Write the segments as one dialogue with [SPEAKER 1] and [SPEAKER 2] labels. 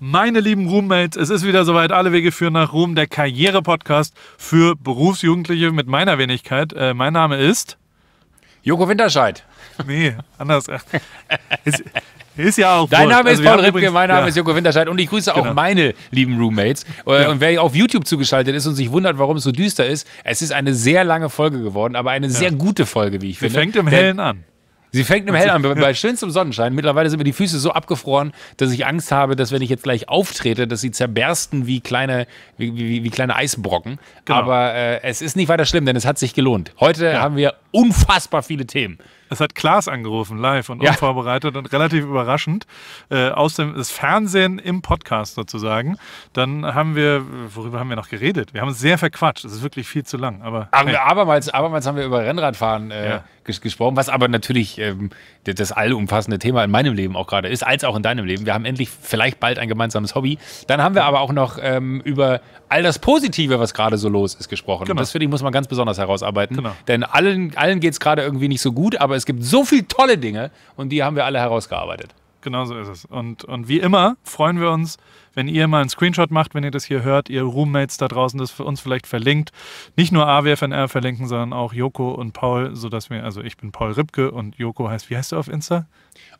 [SPEAKER 1] Meine lieben Roommates, es ist wieder soweit. Alle Wege führen nach Ruhm, der Karriere-Podcast für Berufsjugendliche mit meiner Wenigkeit. Äh, mein Name ist. Joko Winterscheid.
[SPEAKER 2] Nee, anders. ist, ist, ja auch. Dein Name also ist also Paul Rippke, mein Name ja. ist Joko Winterscheid und ich grüße auch genau. meine lieben Roommates. Äh, ja. Und wer auf YouTube zugeschaltet ist und sich wundert, warum es so düster ist, es ist eine sehr lange Folge geworden, aber eine ja. sehr gute Folge, wie ich finde. Sie fängt im Hellen an. Sie fängt im Hell an, bei schönstem Sonnenschein. Mittlerweile sind mir die Füße so abgefroren, dass ich Angst habe, dass wenn ich jetzt gleich auftrete, dass sie zerbersten wie kleine, wie, wie, wie kleine Eisbrocken. Genau. Aber äh, es ist nicht weiter schlimm, denn es hat sich gelohnt. Heute ja. haben wir unfassbar viele Themen. Es hat Klaas angerufen, live und ja. unvorbereitet und relativ überraschend. Äh, aus dem das Fernsehen im
[SPEAKER 1] Podcast sozusagen. Dann haben wir, worüber haben wir noch geredet? Wir haben uns sehr verquatscht. Es ist wirklich viel zu lang. Aber, hey.
[SPEAKER 2] abermals, abermals haben wir über Rennradfahren äh, ja. gesprochen, was aber natürlich ähm, das allumfassende Thema in meinem Leben auch gerade ist, als auch in deinem Leben. Wir haben endlich vielleicht bald ein gemeinsames Hobby. Dann haben wir aber auch noch ähm, über all das Positive, was gerade so los ist, gesprochen. Genau. Das finde ich, muss man ganz besonders herausarbeiten. Genau. Denn allen, allen geht es gerade irgendwie nicht so gut, aber es gibt so viele tolle Dinge und die haben wir alle herausgearbeitet. Genau so ist es. Und, und wie immer freuen wir
[SPEAKER 1] uns, wenn ihr mal einen Screenshot macht, wenn ihr das hier hört, ihr Roommates da draußen, das für uns vielleicht verlinkt. Nicht nur AWFNR verlinken, sondern auch Joko und Paul, sodass wir, also ich bin Paul Ripke und Joko heißt, wie heißt du auf Insta?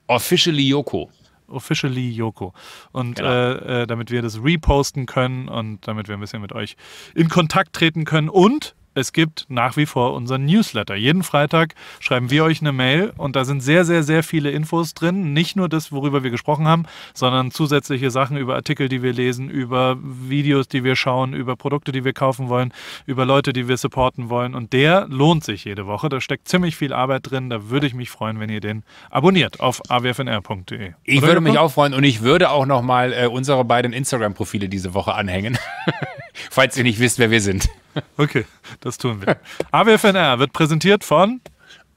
[SPEAKER 1] Officially Joko. Officially Joko. Und genau. äh, äh damit wir das reposten können und damit wir ein bisschen mit euch in Kontakt treten können und es gibt nach wie vor unseren Newsletter. Jeden Freitag schreiben wir euch eine Mail und da sind sehr, sehr, sehr viele Infos drin. Nicht nur das, worüber wir gesprochen haben, sondern zusätzliche Sachen über Artikel, die wir lesen, über Videos, die wir schauen, über Produkte, die wir kaufen wollen, über Leute, die wir supporten wollen. Und der lohnt sich jede Woche. Da steckt ziemlich viel Arbeit drin. Da würde ich mich freuen, wenn ihr den abonniert auf awfnr.de. Ich würde mich auch freuen und ich
[SPEAKER 2] würde auch nochmal äh, unsere beiden Instagram-Profile diese Woche anhängen, falls ihr nicht wisst, wer wir sind. Okay, das tun wir. AWFNR wird präsentiert von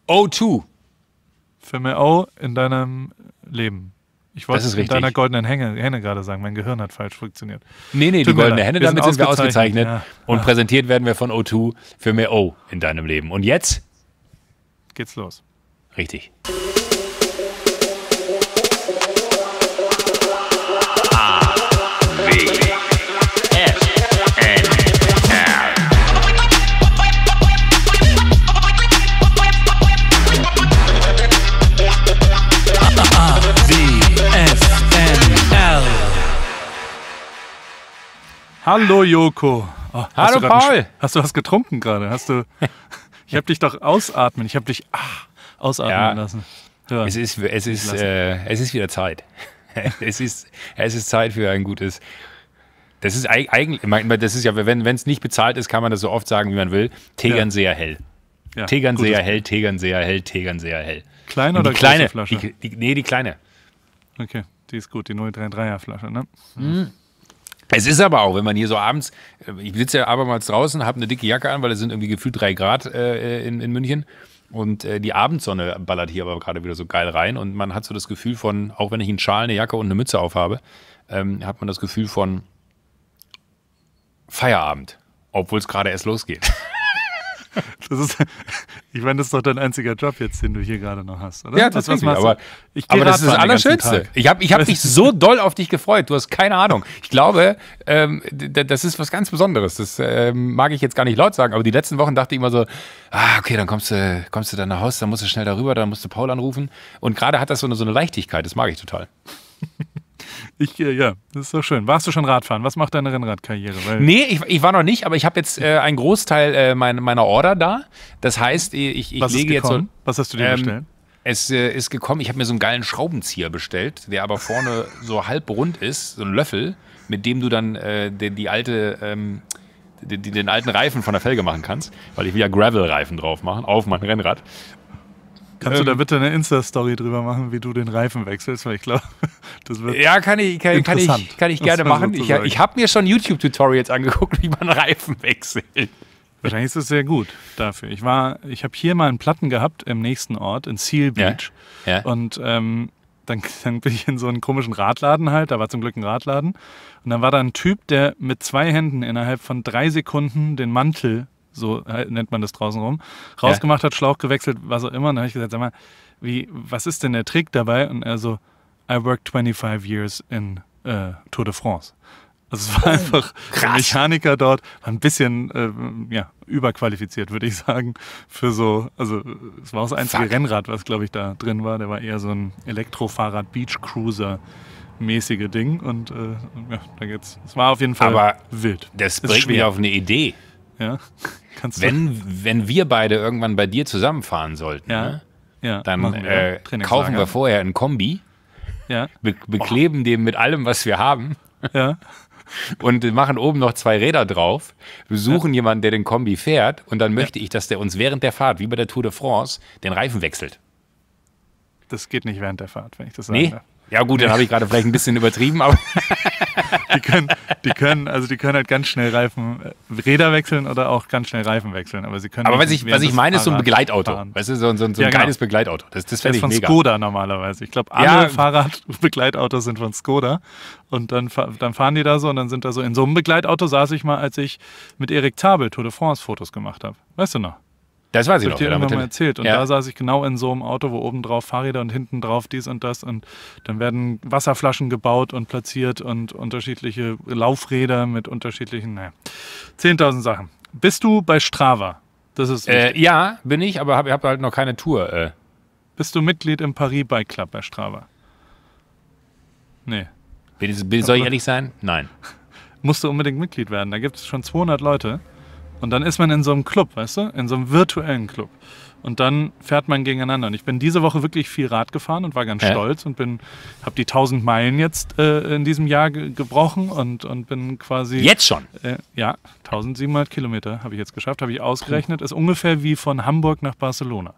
[SPEAKER 2] O2.
[SPEAKER 1] Für mehr O in deinem Leben. Ich wollte das in deiner goldenen Hänge, Henne gerade sagen, mein Gehirn hat falsch funktioniert. Nee, nee, Tut die goldene Henne, damit sind wir ausgezeichnet. Ja. Und ja.
[SPEAKER 2] präsentiert werden wir von O2 für mehr O in deinem Leben. Und jetzt geht's los. Richtig.
[SPEAKER 1] Hallo Joko. Oh, Hallo hast Paul. hast du was
[SPEAKER 2] getrunken gerade? Hast du? Ich habe dich doch ausatmen. Ich habe dich ach, ausatmen ja, lassen. Ja, es ist, es ist, äh, es ist wieder Zeit. es ist, es ist Zeit für ein gutes. Das ist eigentlich, das ist ja, wenn es nicht bezahlt ist, kann man das so oft sagen, wie man will. Tegernseer hell. Ja, Tegernseer hell, Tegernseer hell, Tegernseer hell. Kleine oder die kleine, Flasche? Die,
[SPEAKER 1] die, nee, die kleine. Okay, die ist gut, die 033er Flasche, ne? Mhm.
[SPEAKER 2] Es ist aber auch, wenn man hier so abends, äh, ich sitze ja abermals draußen, habe eine dicke Jacke an, weil es sind irgendwie gefühlt drei Grad äh, in, in München. Und äh, die Abendsonne ballert hier aber gerade wieder so geil rein. Und man hat so das Gefühl von, auch wenn ich einen Schal, eine Jacke und eine Mütze aufhabe, ähm, hat man das Gefühl von Feierabend, obwohl es gerade erst losgeht.
[SPEAKER 1] Das ist, ich meine, das ist doch dein einziger Job jetzt, den du hier gerade noch hast, oder? Ja, das was, was machst aber, ich aber das ist das Allerschönste. Ich habe ich hab mich so
[SPEAKER 2] doll auf dich gefreut. Du hast keine Ahnung. Ich glaube, ähm, das ist was ganz Besonderes. Das ähm, mag ich jetzt gar nicht laut sagen, aber die letzten Wochen dachte ich immer so, ah, okay, dann kommst du, kommst du dann nach Hause, dann musst du schnell darüber, dann musst du Paul anrufen. Und gerade hat das so eine, so eine Leichtigkeit. Das mag ich total. Ich, äh, ja, das ist doch schön. Warst du schon Radfahren? Was macht deine Rennradkarriere? Weil nee, ich, ich, war noch nicht, aber ich habe jetzt äh, einen Großteil äh, mein, meiner Order da. Das heißt, ich, ich Was lege jetzt so. Was hast du dir ähm, bestellt? Es äh, ist gekommen, ich habe mir so einen geilen Schraubenzieher bestellt, der aber vorne so halb rund ist, so ein Löffel, mit dem du dann äh, die, die, alte, ähm, den alten Reifen von der Felge machen kannst, weil ich wieder Gravel-Reifen drauf machen, auf mein Rennrad. Kannst ähm, du da ähm,
[SPEAKER 1] bitte eine Insta-Story drüber machen, wie du den Reifen wechselst? Weil ich glaube, das wird. Ja, kann ich, kann, kann ich, kann ich gerne machen. ich, ich habe mir schon YouTube-Tutorials angeguckt, wie man Reifen wechselt. Wahrscheinlich ist es sehr gut dafür. Ich ich habe hier mal einen Platten gehabt im nächsten Ort, in Seal Beach. Ja, ja. Und ähm, dann, dann, bin ich in so einen komischen Radladen halt, da war zum Glück ein Radladen. Und dann war da ein Typ, der mit zwei Händen innerhalb von drei Sekunden den Mantel so äh, nennt man das draußen rum, rausgemacht ja. hat, Schlauch gewechselt, was auch immer. Und dann habe ich gesagt, sag mal, wie, was ist denn der Trick dabei? Und er so, I worked 25 years in äh, Tour de France. Also es war oh, einfach Krass. der Mechaniker dort war ein bisschen äh, ja, überqualifiziert, würde ich sagen, für so, also es war auch das einzige Fuck. Rennrad, was glaube ich da drin war. Der war eher so ein Elektrofahrrad, Beachcruiser mäßige Ding und äh, ja, da geht's. Es war auf jeden Fall Aber wild. Das bringt mich auf eine
[SPEAKER 2] Idee. Ja. Kannst wenn, wenn wir beide irgendwann bei dir zusammenfahren sollten, ja. Ne? Ja, dann wir. Äh, kaufen wir vorher ein Kombi, ja. be bekleben oh. den mit allem, was wir haben. Ja und machen oben noch zwei Räder drauf, besuchen ja. jemanden, der den Kombi fährt und dann möchte ja. ich, dass der uns während der Fahrt, wie bei der Tour de France, den Reifen wechselt. Das geht
[SPEAKER 1] nicht während der Fahrt, wenn ich das sage. Nee. Ja gut, nee. dann habe ich gerade vielleicht ein bisschen übertrieben, aber die können, die können, also die können halt ganz schnell Reifen, äh, Räder wechseln oder auch ganz schnell Reifen wechseln. Aber sie können. Aber was ich, was ich meine, ist so ein Begleitauto. Fahren. Weißt du, so, so, so ja, ein genau. geiles genau. Begleitauto. Das, das fände ich von mega. Skoda normalerweise. Ich glaube, alle ja. Fahrradbegleitautos sind von Skoda. Und dann, dann fahren die da so und dann sind da so. In so einem Begleitauto saß ich mal, als ich mit Erik Zabel Tour de France Fotos gemacht habe. Weißt du noch? Das weiß ich noch. Ich dir ja, genau, irgendwann mal erzählt. Und ja. da saß ich genau in so einem Auto, wo oben drauf Fahrräder und hinten drauf dies und das. Und dann werden Wasserflaschen gebaut und platziert und unterschiedliche Laufräder mit unterschiedlichen, naja, 10.000 Sachen. Bist du bei
[SPEAKER 2] Strava? Das ist äh, ja, bin ich, aber habe hab halt noch keine Tour. Äh. Bist du Mitglied im Paris Bike Club bei Strava? Nee. Bin, bin, soll ich ehrlich
[SPEAKER 1] sein? Nein. Musst du unbedingt Mitglied werden. Da gibt es schon 200 Leute. Und dann ist man in so einem Club, weißt du? In so einem virtuellen Club. Und dann fährt man gegeneinander. Und ich bin diese Woche wirklich viel Rad gefahren und war ganz Hä? stolz und bin, habe die 1000 Meilen jetzt äh, in diesem Jahr ge gebrochen und, und bin quasi. Jetzt schon? Äh, ja, 1700 Kilometer habe ich jetzt geschafft,
[SPEAKER 2] habe ich ausgerechnet. Ist
[SPEAKER 1] ungefähr wie von Hamburg nach Barcelona.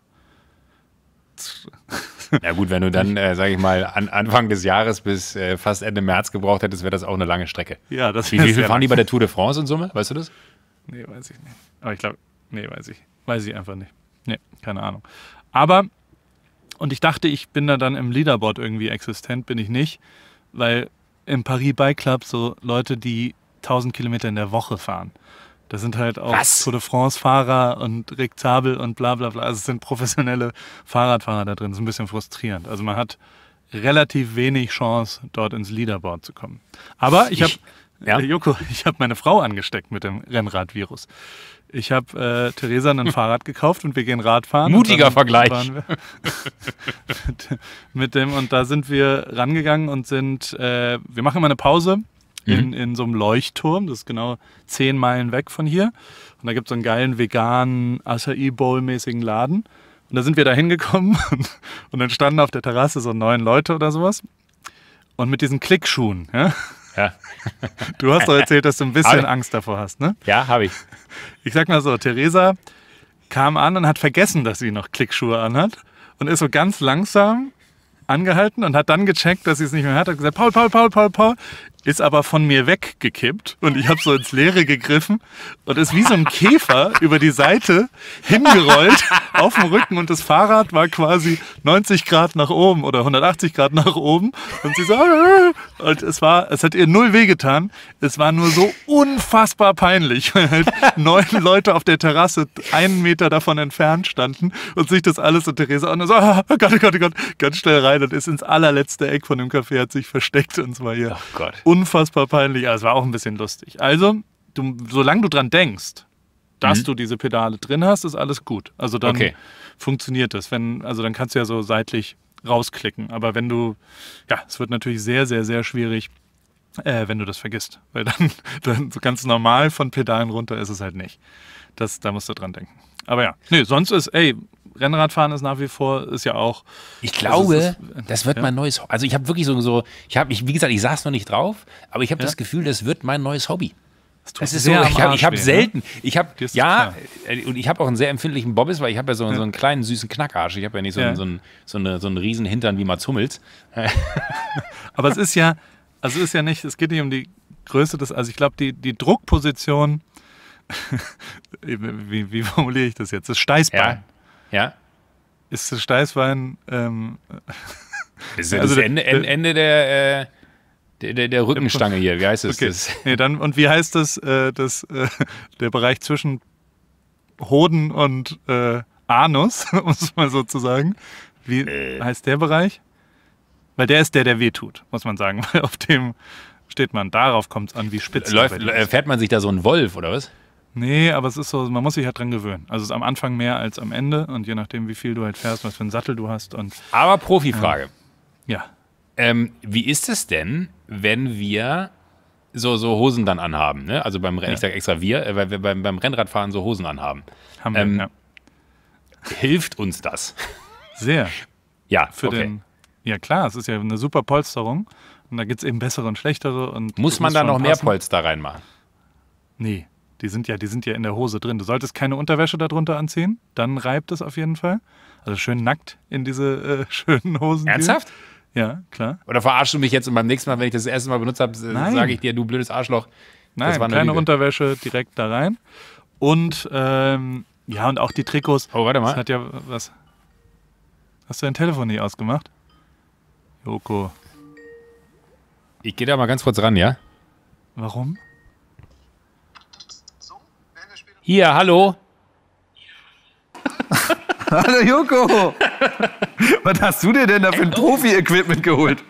[SPEAKER 2] Na gut, wenn du dann, äh, sage ich mal, an Anfang des Jahres bis äh, fast Ende März gebraucht hättest, wäre das auch eine lange Strecke. Ja, das Wie, wie viel fahren die bei der Tour de France in Summe? Weißt du das?
[SPEAKER 1] Nee, weiß ich nicht. Aber ich glaube, nee, weiß ich. Weiß ich einfach nicht. Nee, keine Ahnung. Aber, und ich dachte, ich bin da dann im Leaderboard irgendwie existent, bin ich nicht, weil im Paris Bike Club so Leute, die 1000 Kilometer in der Woche fahren. Das sind halt auch Was? Tour de France-Fahrer und Rick Zabel und bla bla bla. Also es sind professionelle Fahrradfahrer da drin. Das ist ein bisschen frustrierend. Also man hat relativ wenig Chance, dort ins Leaderboard zu kommen. Aber ich, ich habe ja? Äh, Joko, ich habe meine Frau angesteckt mit dem Rennradvirus. Ich habe äh, Theresa ein Fahrrad gekauft und wir gehen Radfahren. Mutiger Vergleich. mit dem und da sind wir rangegangen und sind, äh, wir machen immer eine Pause in, mhm. in so einem Leuchtturm, das ist genau zehn Meilen weg von hier. Und da gibt es so einen geilen veganen Acai Bowl mäßigen Laden. Und da sind wir da hingekommen und, und dann standen auf der Terrasse so neun Leute oder sowas. Und mit diesen Klickschuhen, ja ja. Du hast doch erzählt, dass du ein bisschen Angst davor hast, ne? Ja, habe ich. Ich sag mal so, Theresa kam an und hat vergessen, dass sie noch Klickschuhe anhat und ist so ganz langsam angehalten und hat dann gecheckt, dass sie es nicht mehr hat. Hat gesagt, Paul, Paul, Paul, Paul, Paul, ist aber von mir weggekippt und ich habe so ins Leere gegriffen und ist wie so ein Käfer über die Seite hingerollt auf dem Rücken und das Fahrrad war quasi 90 Grad nach oben oder 180 Grad nach oben und sie so und es war es hat ihr null wehgetan es war nur so unfassbar peinlich weil halt neun Leute auf der Terrasse einen Meter davon entfernt standen und sich das alles und Theresa auch nur so oh Gott oh Gott oh Gott ganz schnell rein und ist ins allerletzte Eck von dem Café hat sich versteckt und zwar hier oh Gott unfassbar peinlich, aber ah, es war auch ein bisschen lustig. Also, du, solange du dran denkst, dass mhm. du diese Pedale drin hast, ist alles gut. Also dann okay. funktioniert das. Wenn, also dann kannst du ja so seitlich rausklicken. Aber wenn du, ja, es wird natürlich sehr, sehr, sehr schwierig, äh, wenn du das vergisst. Weil dann, dann so ganz normal von Pedalen runter ist es halt nicht. Das,
[SPEAKER 2] da musst du dran denken. Aber ja, nee, sonst ist, ey, Rennradfahren ist nach wie vor, ist ja auch. Ich glaube, also ist, äh, das wird ja. mein neues. Also ich habe wirklich so, ich habe, wie gesagt, ich saß noch nicht drauf, aber ich habe ja. das Gefühl, das wird mein neues Hobby. Das, das ist so, ich habe hab ne? selten, ich habe, ja, klar. Äh, und ich habe auch einen sehr empfindlichen Bobbis, weil ich habe ja, so, ja so, einen kleinen süßen Knackarsch. Ich habe ja nicht so, einen, so, einen, so, eine, so einen riesen Hintern wie Mats Hummels. aber es ist ja, also es ist ja nicht, es geht nicht
[SPEAKER 1] um die Größe des, also ich glaube, die, die Druckposition wie, wie, formuliere ich das jetzt? Das Steißbein. Ja. Ja. Ist zu Steißwein. Ähm,
[SPEAKER 2] ist ja also das Ende, der, Ende der, äh, der, der, der, Rückenstange hier. Wie heißt es? Okay. Das?
[SPEAKER 1] Nee, dann, und wie heißt das, äh, das äh, der Bereich zwischen Hoden und äh, Anus, um es mal so zu sagen? Wie äh. heißt der Bereich? Weil der ist der, der wehtut, muss man sagen. Weil auf dem steht man,
[SPEAKER 2] darauf kommt es an, wie spitz. Läuft, äh, fährt man sich da so einen Wolf oder was?
[SPEAKER 1] Nee, aber es ist so, man muss sich halt dran gewöhnen. Also es ist am Anfang mehr als am Ende und je nachdem, wie viel du halt fährst, was für einen Sattel du hast. Und,
[SPEAKER 2] aber Profifrage. Äh, ja. Ähm, wie ist es denn, wenn wir so, so Hosen dann anhaben? Ne? Also beim Rennen, ja. ich sage extra wir, äh, weil wir beim, beim Rennradfahren so Hosen anhaben. Haben wir, ähm, ja. Hilft uns das? Sehr. ja,
[SPEAKER 1] für okay. den. Ja, klar, es ist ja eine super Polsterung. Und da gibt es eben bessere und schlechtere. Und Muss man da noch passen. mehr Polster reinmachen? Nee. Die sind ja, die sind ja in der Hose drin. Du solltest keine Unterwäsche darunter anziehen, dann reibt es auf jeden Fall. Also schön nackt in diese äh, schönen Hosen. Ernsthaft?
[SPEAKER 2] Ja, klar. Oder verarschst du mich jetzt und beim nächsten Mal, wenn ich das, das erste Mal benutzt habe, sage ich dir, du blödes Arschloch. Nein, kleine Lüge. Unterwäsche direkt da rein. Und
[SPEAKER 1] ähm, ja, und auch die Trikots. Oh, warte mal. Das hat ja was. Hast du dein Telefon nicht
[SPEAKER 2] ausgemacht? Joko. Ich gehe da mal ganz kurz ran, ja? Warum? Hier, hallo. hallo Joko. Was hast
[SPEAKER 3] du dir denn da für ein Profi-Equipment geholt?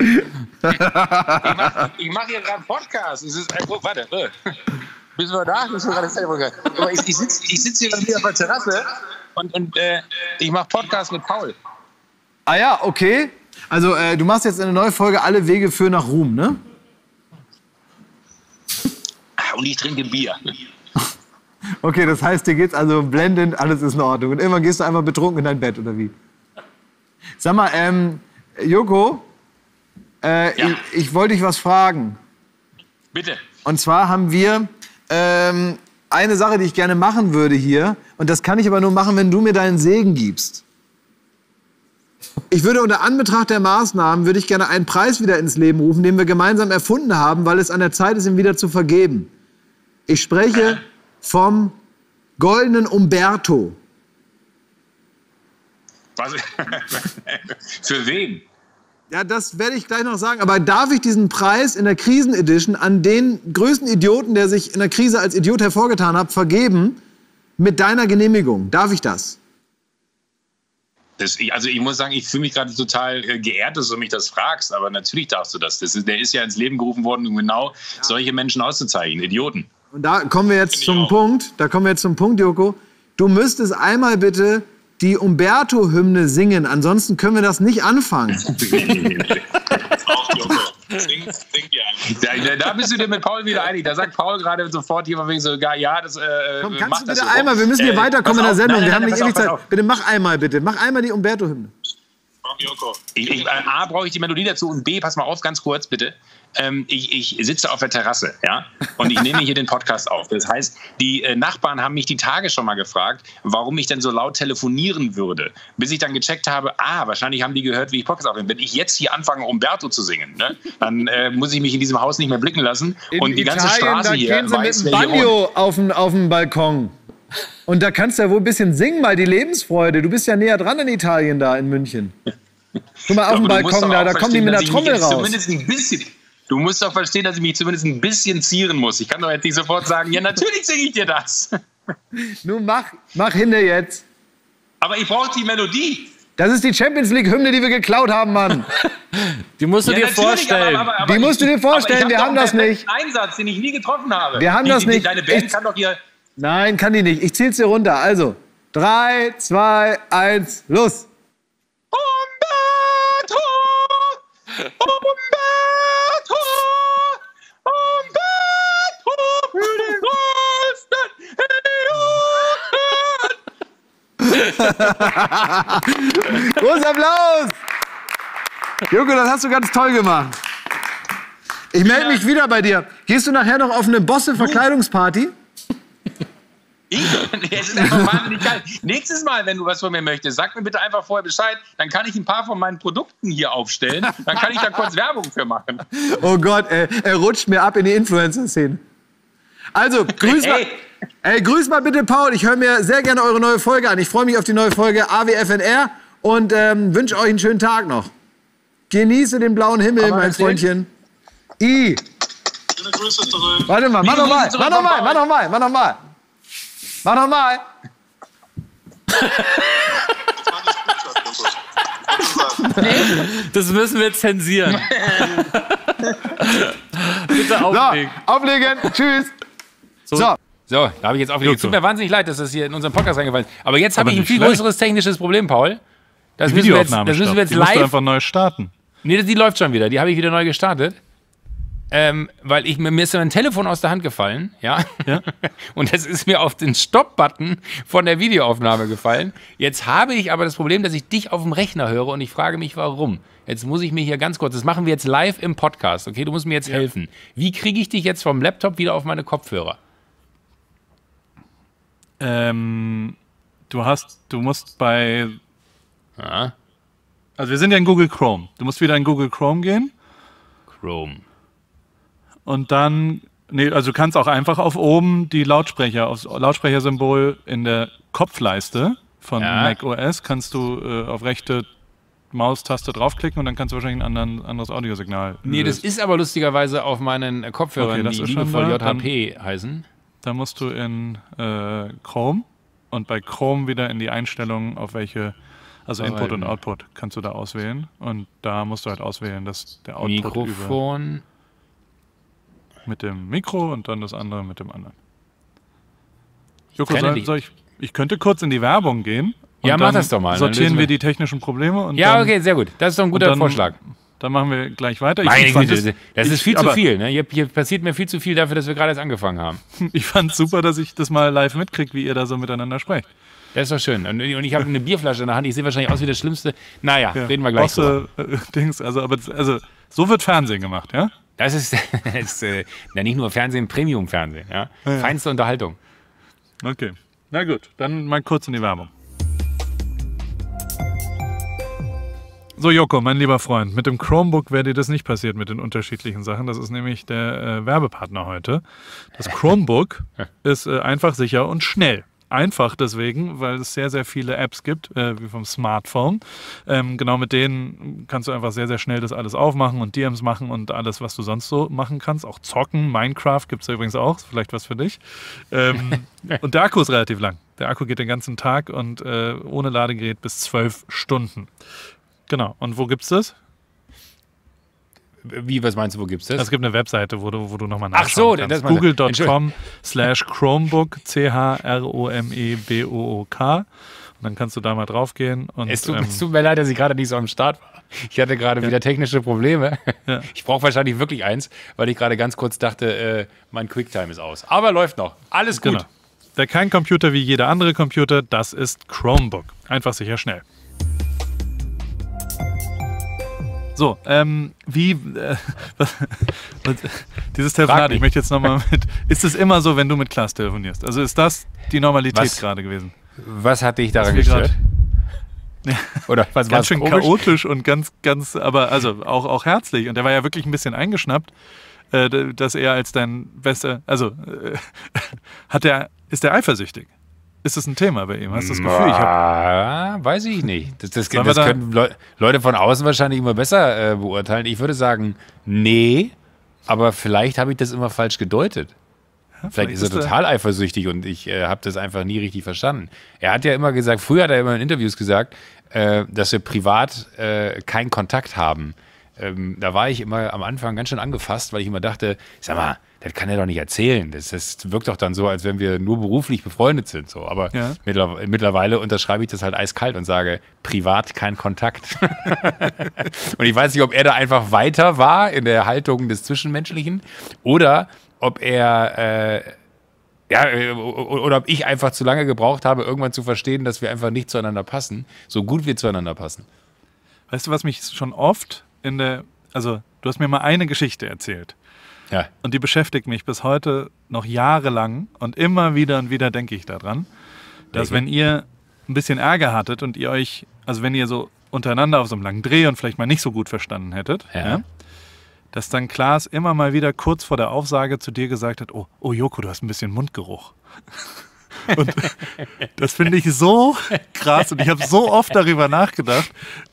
[SPEAKER 3] ich mache mach
[SPEAKER 2] hier gerade einen Podcast. Es ist, oh, warte, ne. Bist du da? Bist du gerade ich, ich sitze sitz hier wieder auf der Terrasse und, und äh, ich mache Podcast mit Paul.
[SPEAKER 3] Ah ja, okay. Also äh, du machst jetzt eine neue Folge Alle Wege führen nach Ruhm, ne?
[SPEAKER 2] Ah, und ich trinke Bier.
[SPEAKER 3] Okay, das heißt, dir geht's also blendend, alles ist in Ordnung. Und irgendwann gehst du einfach betrunken in dein Bett, oder wie? Sag mal, ähm, Joko, äh, ja. ich, ich wollte dich was fragen. Bitte. Und zwar haben wir ähm, eine Sache, die ich gerne machen würde hier. Und das kann ich aber nur machen, wenn du mir deinen Segen gibst. Ich würde unter Anbetracht der Maßnahmen, würde ich gerne einen Preis wieder ins Leben rufen, den wir gemeinsam erfunden haben, weil es an der Zeit ist, ihn wieder zu vergeben. Ich spreche äh vom goldenen Umberto.
[SPEAKER 2] Was? Für wen?
[SPEAKER 3] Ja, das werde ich gleich noch sagen. Aber darf ich diesen Preis in der Krisenedition an den größten Idioten, der sich in der Krise als Idiot hervorgetan hat, vergeben? Mit deiner Genehmigung. Darf ich das?
[SPEAKER 2] das also ich muss sagen, ich fühle mich gerade total äh, geehrt, dass du mich das fragst. Aber natürlich darfst du das. das ist, der ist ja ins Leben gerufen worden, um genau ja. solche Menschen auszuzeichnen. Idioten.
[SPEAKER 3] Und da kommen wir jetzt zum auch. Punkt, da kommen wir jetzt zum Punkt, Joko. Du müsstest einmal bitte die Umberto-Hymne singen, ansonsten können wir das nicht anfangen.
[SPEAKER 2] Sing, sing da, da, bist du dir mit Paul wieder einig. Da sagt Paul gerade sofort hier wegen so, ja, das äh, Komm, äh, kannst du bitte so. einmal, wir müssen hier äh, weiterkommen in der Sendung, nein, nein, wir nein, haben nicht ewig Zeit.
[SPEAKER 3] Bitte mach einmal bitte, mach einmal die Umberto-Hymne.
[SPEAKER 2] Ich, ich, A, brauche ich die Melodie dazu und B, pass mal auf, ganz kurz bitte ähm, ich, ich, sitze auf der Terrasse, ja, und ich nehme hier den Podcast auf. Das heißt, die äh, Nachbarn haben mich die Tage schon mal gefragt, warum ich denn so laut telefonieren würde, bis ich dann gecheckt habe, ah, wahrscheinlich haben die gehört, wie ich Podcast aufnehme. Wenn ich jetzt hier anfange, Umberto zu singen, ne, dann äh, muss ich mich in diesem Haus nicht mehr blicken lassen in und die Italien, ganze Straße hier gehen sie weiß, mit dem Banjo
[SPEAKER 3] auf dem, auf Balkon. Und da kannst du ja wohl ein bisschen singen, mal die Lebensfreude. Du bist ja näher dran in Italien da in München. Guck mal, auf ja, dem Balkon da, da kommen die mit einer Trommel raus. Zumindest
[SPEAKER 2] ein bisschen, Du musst doch verstehen, dass ich mich zumindest ein bisschen zieren muss. Ich kann doch jetzt nicht sofort sagen, ja, natürlich singe ich dir das.
[SPEAKER 3] Nun mach, mach hinter jetzt.
[SPEAKER 2] Aber ich brauche die Melodie.
[SPEAKER 3] Das ist die Champions League-Hymne, die wir geklaut haben, Mann. die musst du ja, dir vorstellen. Aber, aber, aber die musst ich, du dir vorstellen, wir haben das nicht.
[SPEAKER 2] Einsatz, den ich nie getroffen habe. Wir haben die, das nicht. Deine Band ich, kann doch hier.
[SPEAKER 3] Nein, kann die nicht. Ich zähl's dir runter. Also, drei, zwei, eins, los.
[SPEAKER 4] Umberto! Großer Applaus!
[SPEAKER 3] Junge, das hast du ganz toll gemacht. Ich melde mich wieder bei dir. Gehst du nachher noch auf eine Bosse-Verkleidungsparty?
[SPEAKER 2] Ich? Es ist einfach wahnsinnig kalt. Nächstes Mal, wenn du was von mir möchtest, sag mir bitte einfach vorher Bescheid. Dann kann ich ein paar von meinen Produkten hier aufstellen. Dann kann ich da kurz Werbung für machen.
[SPEAKER 3] Oh Gott, er, er rutscht mir ab in die Influencer-Szene. Also, grüß hey. mal. Ey, grüß mal bitte Paul. Ich höre mir sehr gerne eure neue Folge an. Ich freue mich auf die neue Folge AWFNR und ähm, wünsche euch einen schönen Tag noch. Genieße den blauen Himmel, Aber mein Freundchen. I.
[SPEAKER 4] Schöne Grüße zurück. Warte mal, mach nochmal, mach nochmal, mach
[SPEAKER 3] nochmal, mach nochmal. Mach nochmal.
[SPEAKER 2] Das müssen wir zensieren. Bitte auflegen. So,
[SPEAKER 3] auflegen. Tschüss.
[SPEAKER 2] so. so. So, da habe ich jetzt aufgelegt. Tut mir wahnsinnig leid, dass das hier in unserem Podcast reingefallen ist. Aber jetzt habe ich ein viel schlecht. größeres technisches Problem, Paul. Das müssen wir jetzt, das müssen wir jetzt live. Die einfach neu starten. Nee, die läuft schon wieder. Die habe ich wieder neu gestartet. Ähm, weil ich, mir ist mein Telefon aus der Hand gefallen, ja. ja. Und es ist mir auf den Stop-Button von der Videoaufnahme gefallen. Jetzt habe ich aber das Problem, dass ich dich auf dem Rechner höre und ich frage mich, warum. Jetzt muss ich mir hier ganz kurz, das machen wir jetzt live im Podcast, okay? Du musst mir jetzt ja. helfen. Wie kriege ich dich jetzt vom Laptop wieder auf meine Kopfhörer? Ähm, du hast, du musst bei. Ah. Also
[SPEAKER 1] wir sind ja in Google Chrome. Du musst wieder in Google Chrome gehen. Chrome. Und dann, nee, also du kannst auch einfach auf oben die Lautsprecher, aufs Lautsprechersymbol in der Kopfleiste von ja. Mac OS kannst du äh, auf rechte Maustaste draufklicken und dann kannst du wahrscheinlich ein anderen, anderes Audiosignal. Nee, lösen.
[SPEAKER 2] das ist aber lustigerweise auf meinen Kopfhörern, okay, die liebevoll JHP
[SPEAKER 1] heißen dann musst du in äh, Chrome und bei Chrome wieder in die Einstellungen, auf welche, also Aber Input und Output kannst du da auswählen. Und da musst du halt auswählen, dass der Output Mikrofon mit dem Mikro und dann das andere mit dem anderen.
[SPEAKER 2] Joko, soll, soll
[SPEAKER 1] ich, ich könnte kurz in die Werbung gehen. ja, mach das doch mal. Sortieren wir die technischen Probleme und ja, dann, okay, sehr gut. Das ist doch ein guter dann, Vorschlag.
[SPEAKER 2] Dann machen wir gleich weiter. Ich, ich fand, das, das ich, ist viel zu viel. Ne? Hier, hier, passiert mir viel zu viel dafür, dass wir gerade erst angefangen haben. ich fand super, dass ich das mal live mitkriege, wie ihr da so miteinander sprecht. Das ist doch schön. Und, und ich habe eine Bierflasche in der Hand. Ich sehe wahrscheinlich aus wie das Schlimmste. Naja, ja. reden wir gleich drüber. Äh, Dings, also, aber, also, so wird Fernsehen gemacht, ja? Das ist, das ist äh, nicht nur Fernsehen, Premium-Fernsehen. Ja? Ja, ja? Feinste Unterhaltung. Okay. Na gut, dann mal kurz in die Werbung.
[SPEAKER 1] So, Joko, mein lieber Freund, mit dem Chromebook wäre dir das nicht passiert mit den unterschiedlichen Sachen. Das ist nämlich der äh, Werbepartner heute. Das Chromebook ist äh, einfach, sicher und schnell einfach deswegen, weil es sehr, sehr viele Apps gibt, äh, wie vom Smartphone. Ähm, genau mit denen kannst du einfach sehr, sehr schnell das alles aufmachen und DMs machen und alles, was du sonst so machen kannst. Auch zocken, Minecraft gibt es übrigens auch, vielleicht was für dich. Ähm, und der Akku ist relativ lang. Der Akku geht den ganzen Tag und äh, ohne Ladegerät bis zwölf Stunden. Genau.
[SPEAKER 2] Und wo gibt's das? Wie, was meinst du, wo gibt es das? Es gibt eine Webseite, wo du, wo du nochmal nachschauen Ach so, kannst. Google.com
[SPEAKER 1] slash Chromebook, C-H-R-O-M-E-B-O-O-K.
[SPEAKER 2] Und dann kannst du da mal draufgehen. Und, es, tut, ähm, es tut mir leid, dass ich gerade nicht so am Start war. Ich hatte gerade ja. wieder technische Probleme. Ja. Ich brauche wahrscheinlich wirklich eins, weil ich gerade ganz kurz dachte, äh, mein QuickTime ist aus. Aber läuft noch. Alles gut. Genau. Der kein Computer wie jeder
[SPEAKER 1] andere Computer, das ist Chromebook. Einfach sicher schnell. So, ähm, wie, äh, was, dieses Telefonat, ich möchte jetzt nochmal mit, ist es immer so, wenn du mit Klaas telefonierst? Also ist das die Normalität gerade gewesen? Was hatte ich daran gestört? Oder was ganz schön komisch? chaotisch und ganz, ganz, aber also auch, auch herzlich. Und der war ja wirklich ein bisschen eingeschnappt, äh, dass er als dein bester, also äh, hat er, ist er eifersüchtig?
[SPEAKER 2] ist das ein Thema bei ihm? Hast du das Gefühl? Ich hab... Weiß ich nicht. Das, das, das da können Le Leute von außen wahrscheinlich immer besser äh, beurteilen. Ich würde sagen, nee, aber vielleicht habe ich das immer falsch gedeutet. vielleicht, ist er total eifersüchtig und ich äh, habe das einfach nie richtig verstanden. Er hat ja immer gesagt, früher hat er immer in Interviews gesagt, äh, dass wir privat äh, keinen Kontakt haben. Ähm, da war ich immer am Anfang ganz schön angefasst, weil ich immer dachte, sag mal, das kann er doch nicht erzählen. Das, das, wirkt doch dann so, als wenn wir nur beruflich befreundet sind. So. Aber ja. mittler, mittlerweile unterschreibe ich das halt eiskalt und sage, privat kein Kontakt. und ich weiß nicht, ob er da einfach weiter war in der Haltung des Zwischenmenschlichen oder ob er. Äh, ja, äh, oder ob ich einfach zu lange gebraucht habe, irgendwann zu verstehen, dass wir einfach nicht zueinander passen, so gut wir zueinander passen. Weißt du, was mich schon oft in der, also du hast mir mal eine Geschichte erzählt ja.
[SPEAKER 1] Und die beschäftigt mich bis heute noch jahrelang und immer wieder und wieder denke ich daran, dass wenn ihr ein bisschen Ärger hattet und ihr euch, also wenn ihr so untereinander auf so einem langen Dreh und vielleicht mal nicht so gut verstanden hättet, ja. Ja, dass dann Klaas immer mal wieder kurz vor der Aufsage zu dir gesagt hat, oh, oh Joko, du hast ein bisschen Mundgeruch. Und das finde ich so krass und ich habe so oft darüber nachgedacht,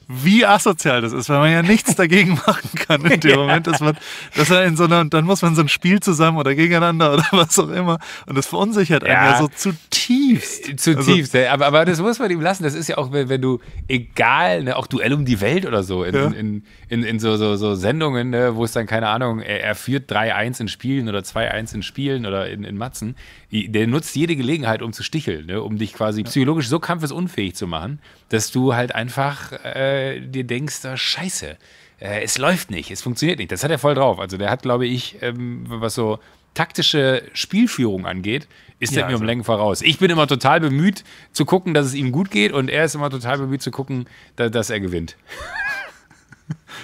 [SPEAKER 1] wie asozial das ist, weil man ja nichts dagegen machen kann in dem ja. Moment, dass man, dass man in so einer, dann muss man so ein
[SPEAKER 2] Spiel zusammen oder gegeneinander oder was auch immer. Und das verunsichert einen ja so zutiefst. Äh, zutiefst, also, aber, aber das muss man ihm lassen. Das ist ja auch, wenn, wenn du, egal, ne, auch Duell um die Welt oder so, in, ja. in, in, in, so, so, so Sendungen, ne, wo es dann, keine Ahnung, er, er führt 3-1 in Spielen oder 2-1 in Spielen oder in, in Matzen. Der nutzt jede Gelegenheit, um zu sticheln, ne, um dich quasi psychologisch so kampfesunfähig zu machen, dass du halt einfach. Äh, äh, dir denkst, oh, scheiße, äh, es läuft nicht, es funktioniert nicht. Das hat er voll drauf. Also der hat, glaube ich, ähm, was so taktische Spielführung angeht, ist ja, er mir also. um Längen voraus. Ich bin immer total bemüht zu gucken, dass es ihm gut geht und er ist immer total bemüht zu gucken, da, dass er gewinnt.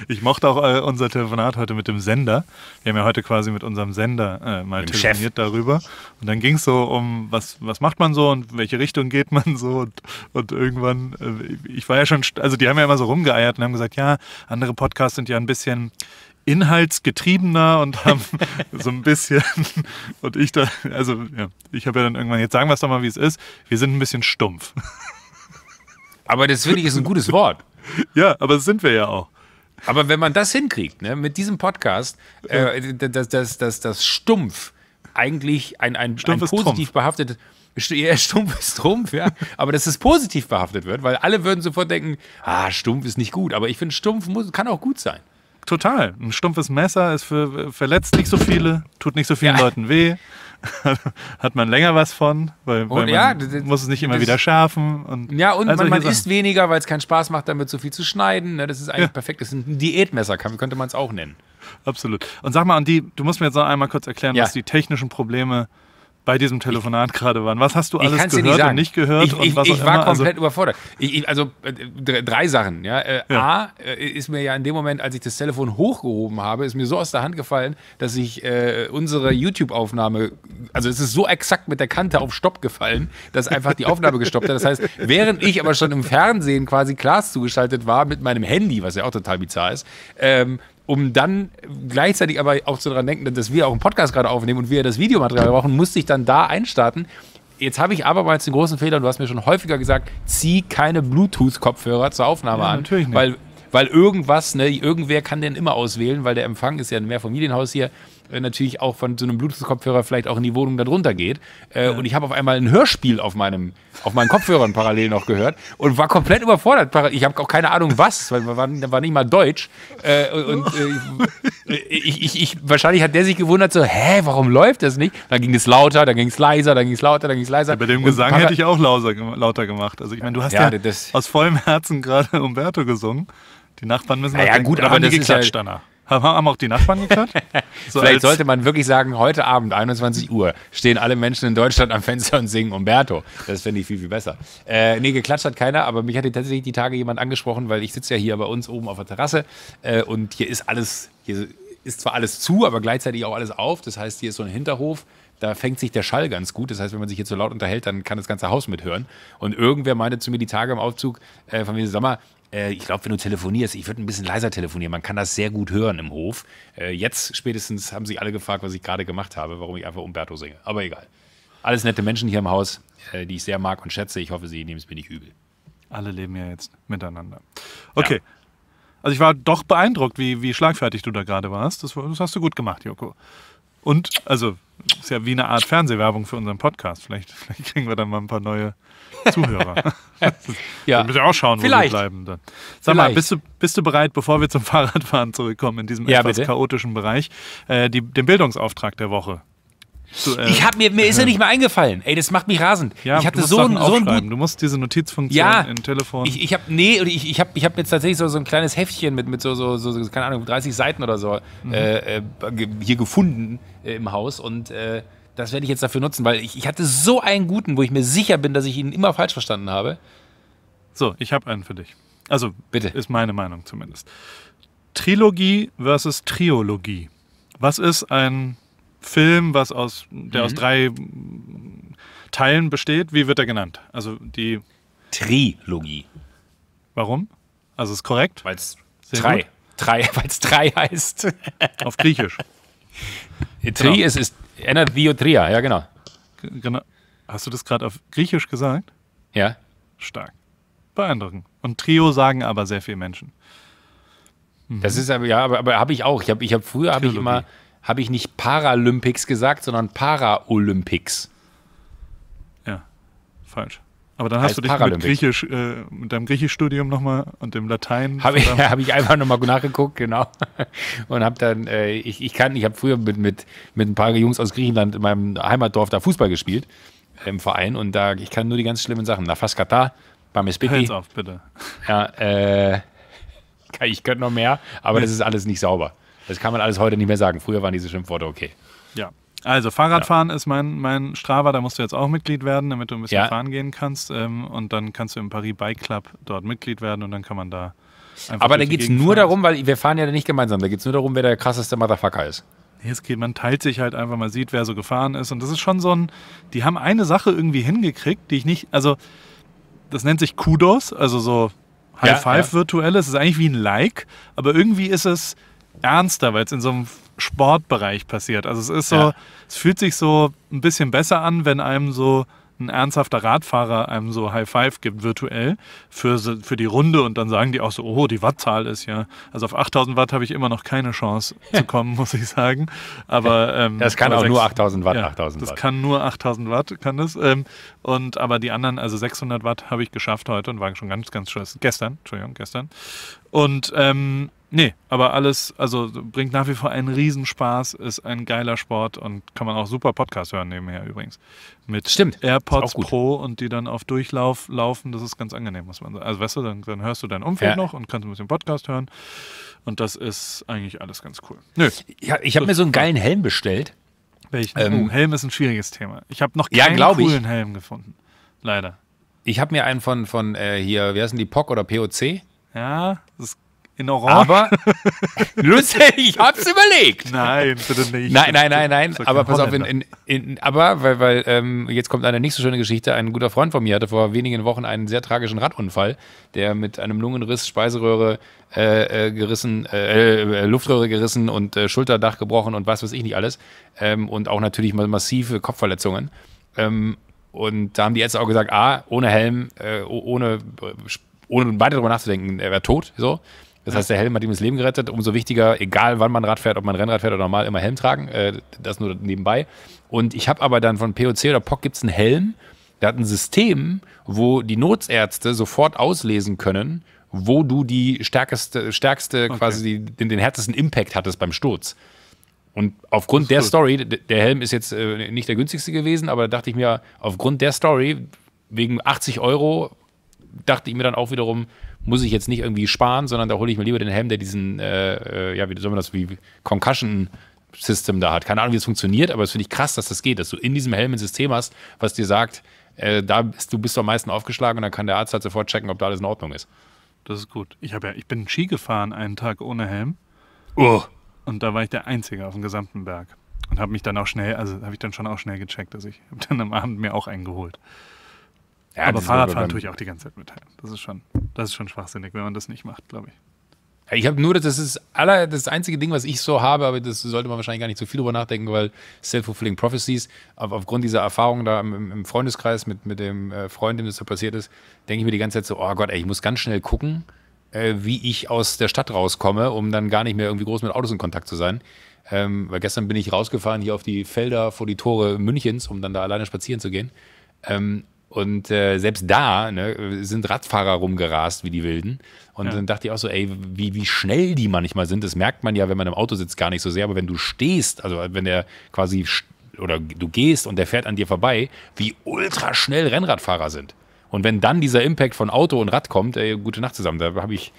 [SPEAKER 2] Ich mochte auch äh, unser Telefonat heute mit dem Sender. Wir haben ja heute quasi mit unserem
[SPEAKER 1] Sender äh, mal mit telefoniert darüber. Und dann ging es so um, was, was macht man so und welche Richtung geht man so. Und, und irgendwann, äh, ich war ja schon, also die haben ja immer so rumgeeiert und haben gesagt, ja, andere Podcasts sind ja ein bisschen inhaltsgetriebener und haben so ein bisschen und ich da, also ja, ich habe ja dann irgendwann, jetzt sagen wir es doch mal, wie es ist, wir sind
[SPEAKER 2] ein bisschen stumpf. Aber das finde ich ist ein gutes Wort. Ja, aber das sind wir ja auch. Aber wenn man das hinkriegt, ne, mit diesem Podcast, äh, dass das, das, das stumpf eigentlich ein, ein, ein positiv behaftetes. Ja, stumpf ist Trumpf, ja. Aber dass es positiv behaftet wird, weil alle würden sofort denken, ah, stumpf ist nicht gut. Aber ich finde, stumpf muss, kann auch gut sein. Total. Ein stumpfes Messer ist für, verletzt nicht so viele,
[SPEAKER 1] tut nicht so vielen ja. Leuten weh. hat man länger was von, weil, oh, weil ja, man das, muss es nicht immer das, wieder schärfen. Und ja, und man, man isst
[SPEAKER 2] weniger, weil es keinen Spaß macht, damit so viel zu schneiden. Ne? Das ist eigentlich ja. perfekt. Das ist ein Diätmesser, könnte man es auch nennen. Absolut. Und sag mal, und die, du musst mir jetzt noch einmal
[SPEAKER 1] kurz erklären, ja. was die technischen Probleme sind bei diesem Telefonat gerade waren. Was hast du alles gehört nicht und nicht gehört? Ich, ich, ich war immer? Also komplett
[SPEAKER 2] also überfordert. Ich, also äh, drei Sachen. Ja? Äh, ja. A, äh, ist mir ja in dem Moment, als ich das Telefon hochgehoben habe, ist mir so aus der Hand gefallen, dass ich äh, unsere YouTube-Aufnahme, also es ist so exakt mit der Kante auf Stopp gefallen, dass einfach die Aufnahme gestoppt hat. Das heißt, während ich aber schon im Fernsehen quasi Klaas zugeschaltet war mit meinem Handy, was ja auch total bizarr ist, ähm, um dann gleichzeitig aber auch zu daran denken, dass wir auch einen Podcast gerade aufnehmen und wir das Videomaterial brauchen, musste ich dann da einstarten. Jetzt habe ich abermals den großen Fehler, du hast mir schon häufiger gesagt, zieh keine Bluetooth-Kopfhörer zur Aufnahme ja, an. Natürlich nicht. Weil, weil irgendwas, ne, irgendwer kann den immer auswählen, weil der Empfang ist ja ein Mehrfamilienhaus hier. Äh, natürlich auch von so einem Bluetooth-Kopfhörer vielleicht auch in die Wohnung darunter geht. Äh, ja. Und ich habe auf einmal ein Hörspiel auf meinem, auf meinen Kopfhörern parallel noch gehört und war komplett überfordert. Ich habe auch keine Ahnung was, weil war, war nicht mal Deutsch. Äh, und äh, ich, ich, ich, wahrscheinlich hat der sich gewundert so, hä, warum läuft das nicht? Dann ging es lauter, dann ging es leiser, dann ging es lauter, dann ging es leiser. Ja, bei dem und Gesang hätte ich auch lauser, lauter gemacht. Also ich meine, du hast ja, ja aus vollem Herzen gerade Umberto gesungen. Die
[SPEAKER 1] Nachbarn müssen naja, halt gut, denken, aber, aber das ist ja, danach. Haben auch die Nachbarn geklatscht? So Vielleicht sollte
[SPEAKER 2] man wirklich sagen, heute Abend, 21 Uhr, stehen alle Menschen in Deutschland am Fenster und singen Umberto. Das finde ich viel, viel besser. Äh, nee, geklatscht hat keiner, aber mich hat tatsächlich die Tage jemand angesprochen, weil ich sitze ja hier bei uns oben auf der Terrasse äh, und hier ist alles, hier ist zwar alles zu, aber gleichzeitig auch alles auf. Das heißt, hier ist so ein Hinterhof, da fängt sich der Schall ganz gut. Das heißt, wenn man sich hier so laut unterhält, dann kann das ganze Haus mithören. Und irgendwer meinte zu mir die Tage im Aufzug äh, von mir, sag mal, äh, ich glaube, wenn du telefonierst, ich würde ein bisschen leiser telefonieren. Man kann das sehr gut hören im Hof. Äh, jetzt spätestens haben sich alle gefragt, was ich gerade gemacht habe, warum ich einfach Umberto singe. Aber egal. Alles nette Menschen hier im Haus, äh, die ich sehr mag und schätze. Ich hoffe, sie nehmen es mir nicht übel. Alle leben ja jetzt miteinander. Okay. Ja.
[SPEAKER 1] Also ich war doch beeindruckt, wie, wie schlagfertig du da gerade warst. Das, das hast du gut gemacht, Joko. Und, also, ist ja wie eine Art Fernsehwerbung für unseren Podcast. Vielleicht, vielleicht kriegen wir dann mal ein paar neue Zuhörer. ja. Wir müssen ja auch schauen, Vielleicht. wo wir bleiben. Dann. Sag Vielleicht. mal, bist du, bist du bereit, bevor wir zum Fahrradfahren zurückkommen, in diesem ja, etwas bitte. chaotischen Bereich, äh, die, den Bildungsauftrag der Woche zu, äh, ich hab mir, mir ist ja nicht mehr eingefallen.
[SPEAKER 2] Ey, das macht mich rasend. Ja, ich hatte so einen, so einen guten.
[SPEAKER 1] Du musst diese Notizfunktion ja, im
[SPEAKER 2] Telefon. Ich, ich habe nee, ich, ich habe ich hab jetzt tatsächlich so, so ein kleines Heftchen mit, mit so, so, so, keine Ahnung, 30 Seiten oder so äh, mhm. äh, hier gefunden äh, im Haus und äh, das werde ich jetzt dafür nutzen, weil ich, ich hatte so einen guten, wo ich mir sicher bin, dass ich ihn immer falsch verstanden habe. So, ich habe einen für dich. Also, bitte. Ist meine Meinung
[SPEAKER 1] zumindest. Trilogie versus Triologie. Was ist ein Film, was aus, der mhm. aus drei mm, Teilen besteht. Wie wird er genannt? Also die Trilogie. Warum? Also ist korrekt? Weil es
[SPEAKER 2] drei. Drei, weil es drei heißt. Auf Griechisch. Tri genau. ist, ist Enadiotria, ja genau. genau. Hast du das gerade auf Griechisch gesagt? Ja. Stark. Beeindruckend. Und Trio sagen aber sehr viele Menschen. Mhm. Das ist aber, ja, aber, aber habe ich auch. Ich habe ich hab, früher habe ich immer habe ich nicht Paralympics gesagt, sondern Paralympics. Ja, falsch. Aber dann hast du dich mit, Griechisch, äh, mit deinem Griechischstudium nochmal und dem Latein. Habe ich, hab ich einfach nochmal nachgeguckt, genau. Und habe dann, äh, ich, ich kann, ich habe früher mit, mit, mit ein paar Jungs aus Griechenland in meinem Heimatdorf da Fußball gespielt im Verein und da, ich kann nur die ganz schlimmen Sachen. Na, Faskata, Bamispiti. Hör jetzt auf, bitte. Ja, äh, ich könnte noch mehr, aber nee. das ist alles nicht sauber. Das kann man alles heute nicht mehr sagen. Früher waren diese Schimpfworte okay.
[SPEAKER 1] Ja. Also Fahrradfahren ja. ist mein, mein
[SPEAKER 2] Strava, da musst du jetzt auch Mitglied werden, damit du ein bisschen ja. fahren gehen
[SPEAKER 1] kannst. Ähm, und dann kannst du im Paris Bike Club dort Mitglied werden und dann kann man da einfach. Aber da geht es nur darum, weil wir fahren ja nicht gemeinsam, da geht es nur darum, wer der krasseste Motherfucker ist. Jetzt geht, man teilt sich halt einfach, mal sieht, wer so gefahren ist. Und das ist schon so ein, die haben eine Sache irgendwie hingekriegt, die ich nicht, also das nennt sich Kudos, also so High ja, Five Es ist eigentlich wie ein Like, aber irgendwie ist es, ernster, weil es in so einem Sportbereich passiert. Also es ist so, ja. es fühlt sich so ein bisschen besser an, wenn einem so ein ernsthafter Radfahrer einem so High Five gibt, virtuell, für, für die Runde und dann sagen die auch so, oh, die Wattzahl ist ja. Also auf 8000 Watt habe ich immer noch keine Chance zu kommen, muss ich sagen. Aber ähm, Das kann aber auch 6, nur 8000 Watt, ja, 8000 Watt. Das kann nur 8000 Watt, kann das. Ähm, und aber die anderen, also 600 Watt habe ich geschafft heute und war schon ganz, ganz schön. Gestern, Entschuldigung, gestern. Und ähm, Nee, aber alles, also bringt nach wie vor einen Riesenspaß, ist ein geiler Sport und kann man auch super Podcast hören nebenher übrigens. Mit Stimmt, AirPods Pro und die dann auf Durchlauf laufen, das ist ganz angenehm, muss man sagen. Also weißt du, dann, dann hörst du dein Umfeld ja. noch und kannst ein bisschen Podcast hören. Und das ist eigentlich alles ganz cool.
[SPEAKER 2] Nö. Ja, ich habe mir so einen geilen Helm bestellt.
[SPEAKER 1] Welchen? Ähm, oh, Helm ist ein schwieriges Thema. Ich habe noch keinen ja, coolen ich. Helm gefunden.
[SPEAKER 2] Leider. Ich habe mir einen von, von äh, hier, wie heißen die, POC oder POC? Ja, das ist in Orange. Aber,
[SPEAKER 1] lustig, ich hab's
[SPEAKER 2] überlegt. Nein, bitte nicht. Nein, nein, nein, nein. Aber pass auf, in, in, in, aber, weil, weil ähm, jetzt kommt eine nicht so schöne Geschichte. Ein guter Freund von mir hatte vor wenigen Wochen einen sehr tragischen Radunfall, der mit einem Lungenriss, Speiseröhre äh, äh, gerissen, äh, äh Luftröhre gerissen und äh, Schulterdach gebrochen und was weiß ich nicht alles. Ähm, und auch natürlich massive Kopfverletzungen. Ähm, und da haben die Ärzte auch gesagt, ah, ohne Helm, äh, ohne, ohne weiter darüber nachzudenken, er wäre tot, so. Das heißt, der Helm hat ihm das Leben gerettet. Umso wichtiger, egal wann man Rad fährt, ob man Rennrad fährt oder normal, immer Helm tragen. Äh, das nur nebenbei. Und ich habe aber dann von POC oder POC gibt es einen Helm. Der hat ein System, wo die Notärzte sofort auslesen können, wo du die stärkste, stärkste okay. quasi den, den härtesten Impact hattest beim Sturz. Und aufgrund der gut. Story, der Helm ist jetzt äh, nicht der günstigste gewesen, aber da dachte ich mir, aufgrund der Story, wegen 80 Euro dachte ich mir dann auch wiederum, muss ich jetzt nicht irgendwie sparen, sondern da hole ich mir lieber den Helm, der diesen, äh, äh, ja, wie soll man das, wie Concussion System da hat. Keine Ahnung, wie es funktioniert, aber es finde ich krass, dass das geht, dass du in diesem Helm ein System hast, was dir sagt, äh, da bist du bist am meisten aufgeschlagen und dann kann der Arzt halt sofort checken, ob da alles in Ordnung ist. Das ist gut. Ich habe ja, ich bin Ski gefahren
[SPEAKER 1] einen Tag ohne Helm. Oh. Und da war ich der Einzige auf dem gesamten Berg und habe mich dann auch schnell, also habe ich dann schon auch schnell gecheckt, dass ich habe dann am Abend mir auch einen geholt. Ja, aber Fahrradfahren tue ich auch die ganze Zeit mit. Das ist schon, das ist schon schwachsinnig, wenn man das nicht macht, glaube ich.
[SPEAKER 2] Ja, ich habe nur, das ist aller, das einzige Ding, was ich so habe, aber das sollte man wahrscheinlich gar nicht so viel drüber nachdenken, weil Self-Fulfilling Prophecies, auf, aufgrund dieser Erfahrung da im, im Freundeskreis mit, mit dem äh, Freund, dem das da passiert ist, denke ich mir die ganze Zeit so, oh Gott, ey, ich muss ganz schnell gucken, äh, wie ich aus der Stadt rauskomme, um dann gar nicht mehr irgendwie groß mit Autos in Kontakt zu sein. Ähm, weil gestern bin ich rausgefahren hier auf die Felder vor die Tore Münchens, um dann da alleine spazieren zu gehen. Ähm, und äh, selbst da ne, sind Radfahrer rumgerast wie die Wilden. Und ja. dann dachte ich auch so, ey, wie, wie schnell die manchmal sind. Das merkt man ja, wenn man im Auto sitzt, gar nicht so sehr. Aber wenn du stehst, also wenn der quasi oder du gehst und der fährt an dir vorbei, wie ultra schnell Rennradfahrer sind. Und wenn dann dieser Impact von Auto und Rad kommt, ey, gute Nacht zusammen. Da habe ich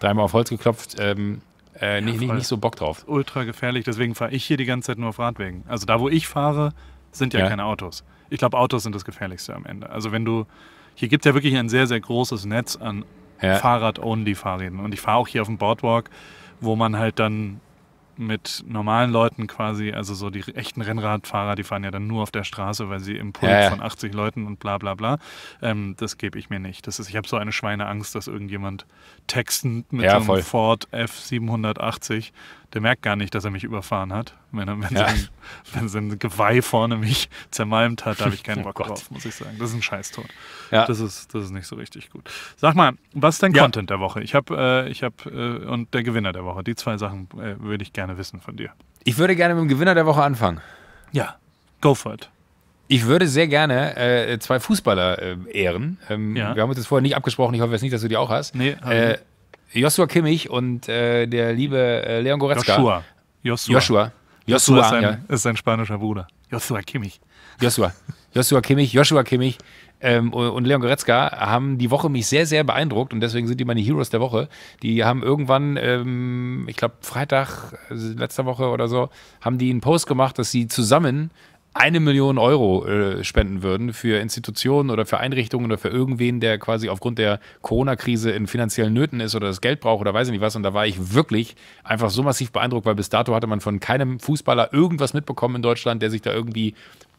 [SPEAKER 2] dreimal auf Holz geklopft. Ähm, äh, ja, nicht, nicht, nicht so Bock drauf.
[SPEAKER 1] Ultra gefährlich, deswegen fahre ich hier die ganze Zeit nur auf Radwegen. Also da, wo ich fahre, sind ja. ja. keine Autos ich glaube, Autos sind das Gefährlichste am Ende. Also wenn du, hier gibt es ja wirklich ein sehr, sehr großes Netz an ja. Fahrrad-Only-Fahrrädern. Und ich fahre auch hier auf dem Boardwalk, wo man halt dann mit normalen Leuten quasi, also so die echten Rennradfahrer, die fahren ja dann nur auf der Straße, weil sie im Puls ja. von 80 Leuten und bla bla bla. Ähm, das gebe ich mir nicht. Das ist, ich habe so eine Schweineangst, dass irgendjemand textend mit ja, so einem voll. Ford F780 der merkt gar nicht, dass er mich überfahren hat. Wenn, wenn, ja. sein, wenn sein Geweih vorne mich zermalmt hat, da habe ich keinen oh Bock oh drauf, muss ich sagen. Das ist ein Scheißton. Ja. Das, ist, das ist nicht so richtig gut. Sag mal, was ist dein ja. Content der Woche? Ich habe, äh, ich äh, und
[SPEAKER 2] der Gewinner der Woche. Die zwei Sachen äh, würde ich gerne wissen von dir. Ich würde gerne mit dem Gewinner der Woche anfangen. Ja, go for it. Ich würde sehr gerne äh, zwei Fußballer äh, ehren. Ähm, ja. Wir haben uns das vorher nicht abgesprochen. Ich hoffe jetzt nicht, dass du die auch hast. Nee, äh, Joshua Kimmich und äh, der liebe äh, Leon Goretzka. Joshua. Joshua. Joshua. Joshua, ist, sein, ja. ist ein spanischer Bruder. Joshua Kimmich. Joshua. Joshua Kimmich, Joshua Kimmich ähm, und Leon Goretzka haben die Woche mich sehr, sehr beeindruckt und deswegen sind die meine Heroes der Woche. Die haben irgendwann, ähm, ich glaube Freitag, also letzter Woche oder so, haben die einen Post gemacht, dass sie zusammen eine Million Euro äh, spenden würden für Institutionen oder für Einrichtungen oder für irgendwen, der quasi aufgrund der Corona-Krise in finanziellen Nöten ist oder das Geld braucht oder weiß ich nicht was. Und da war ich wirklich einfach so massiv beeindruckt, weil bis dato hatte man von keinem Fußballer irgendwas mitbekommen in Deutschland, der sich da irgendwie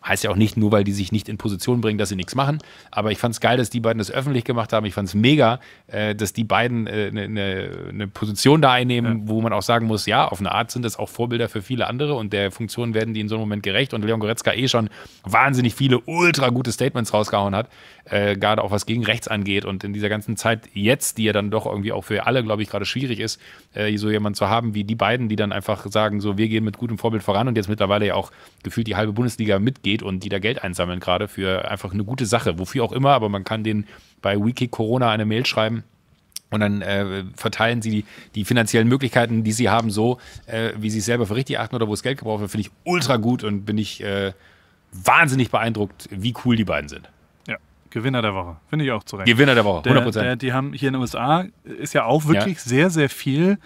[SPEAKER 2] Heißt ja auch nicht nur, weil die sich nicht in Position bringen, dass sie nichts machen. Aber ich fand es geil, dass die beiden das öffentlich gemacht haben. Ich fand es mega, äh, dass die beiden eine äh, ne, ne, ne Position da einnehmen, ja. wo man auch sagen muss, ja, auf eine Art sind das auch Vorbilder für viele andere und der Funktion werden die in so einem Moment gerecht. Und Leon Goretzka eh schon wahnsinnig viele ultra gute Statements rausgehauen hat, äh, gerade auch was gegen rechts angeht. Und in dieser ganzen Zeit jetzt, die ja dann doch irgendwie auch für alle, glaube ich, gerade schwierig ist, äh, so jemanden zu haben wie die beiden, die dann einfach sagen, so, wir gehen mit gutem Vorbild voran und jetzt mittlerweile ja auch gefühlt die halbe Bundesliga mitgehen geht und die da Geld einsammeln gerade für einfach eine gute Sache, wofür auch immer, aber man kann denen bei Wiki Corona eine Mail schreiben. Und dann äh, verteilen sie die, die, finanziellen Möglichkeiten, die sie haben, so, äh, wie sie es selber für richtig achten oder wo es Geld gebraucht wird, finde ich ultra gut und bin ich äh, wahnsinnig beeindruckt, wie cool die beiden sind. Ja, Gewinner der Woche. Finde ich auch zu Recht. Gewinner der Woche, 100%. Der, der,
[SPEAKER 1] die haben hier in den USA, ist ja auch wirklich ja.
[SPEAKER 2] sehr, sehr viel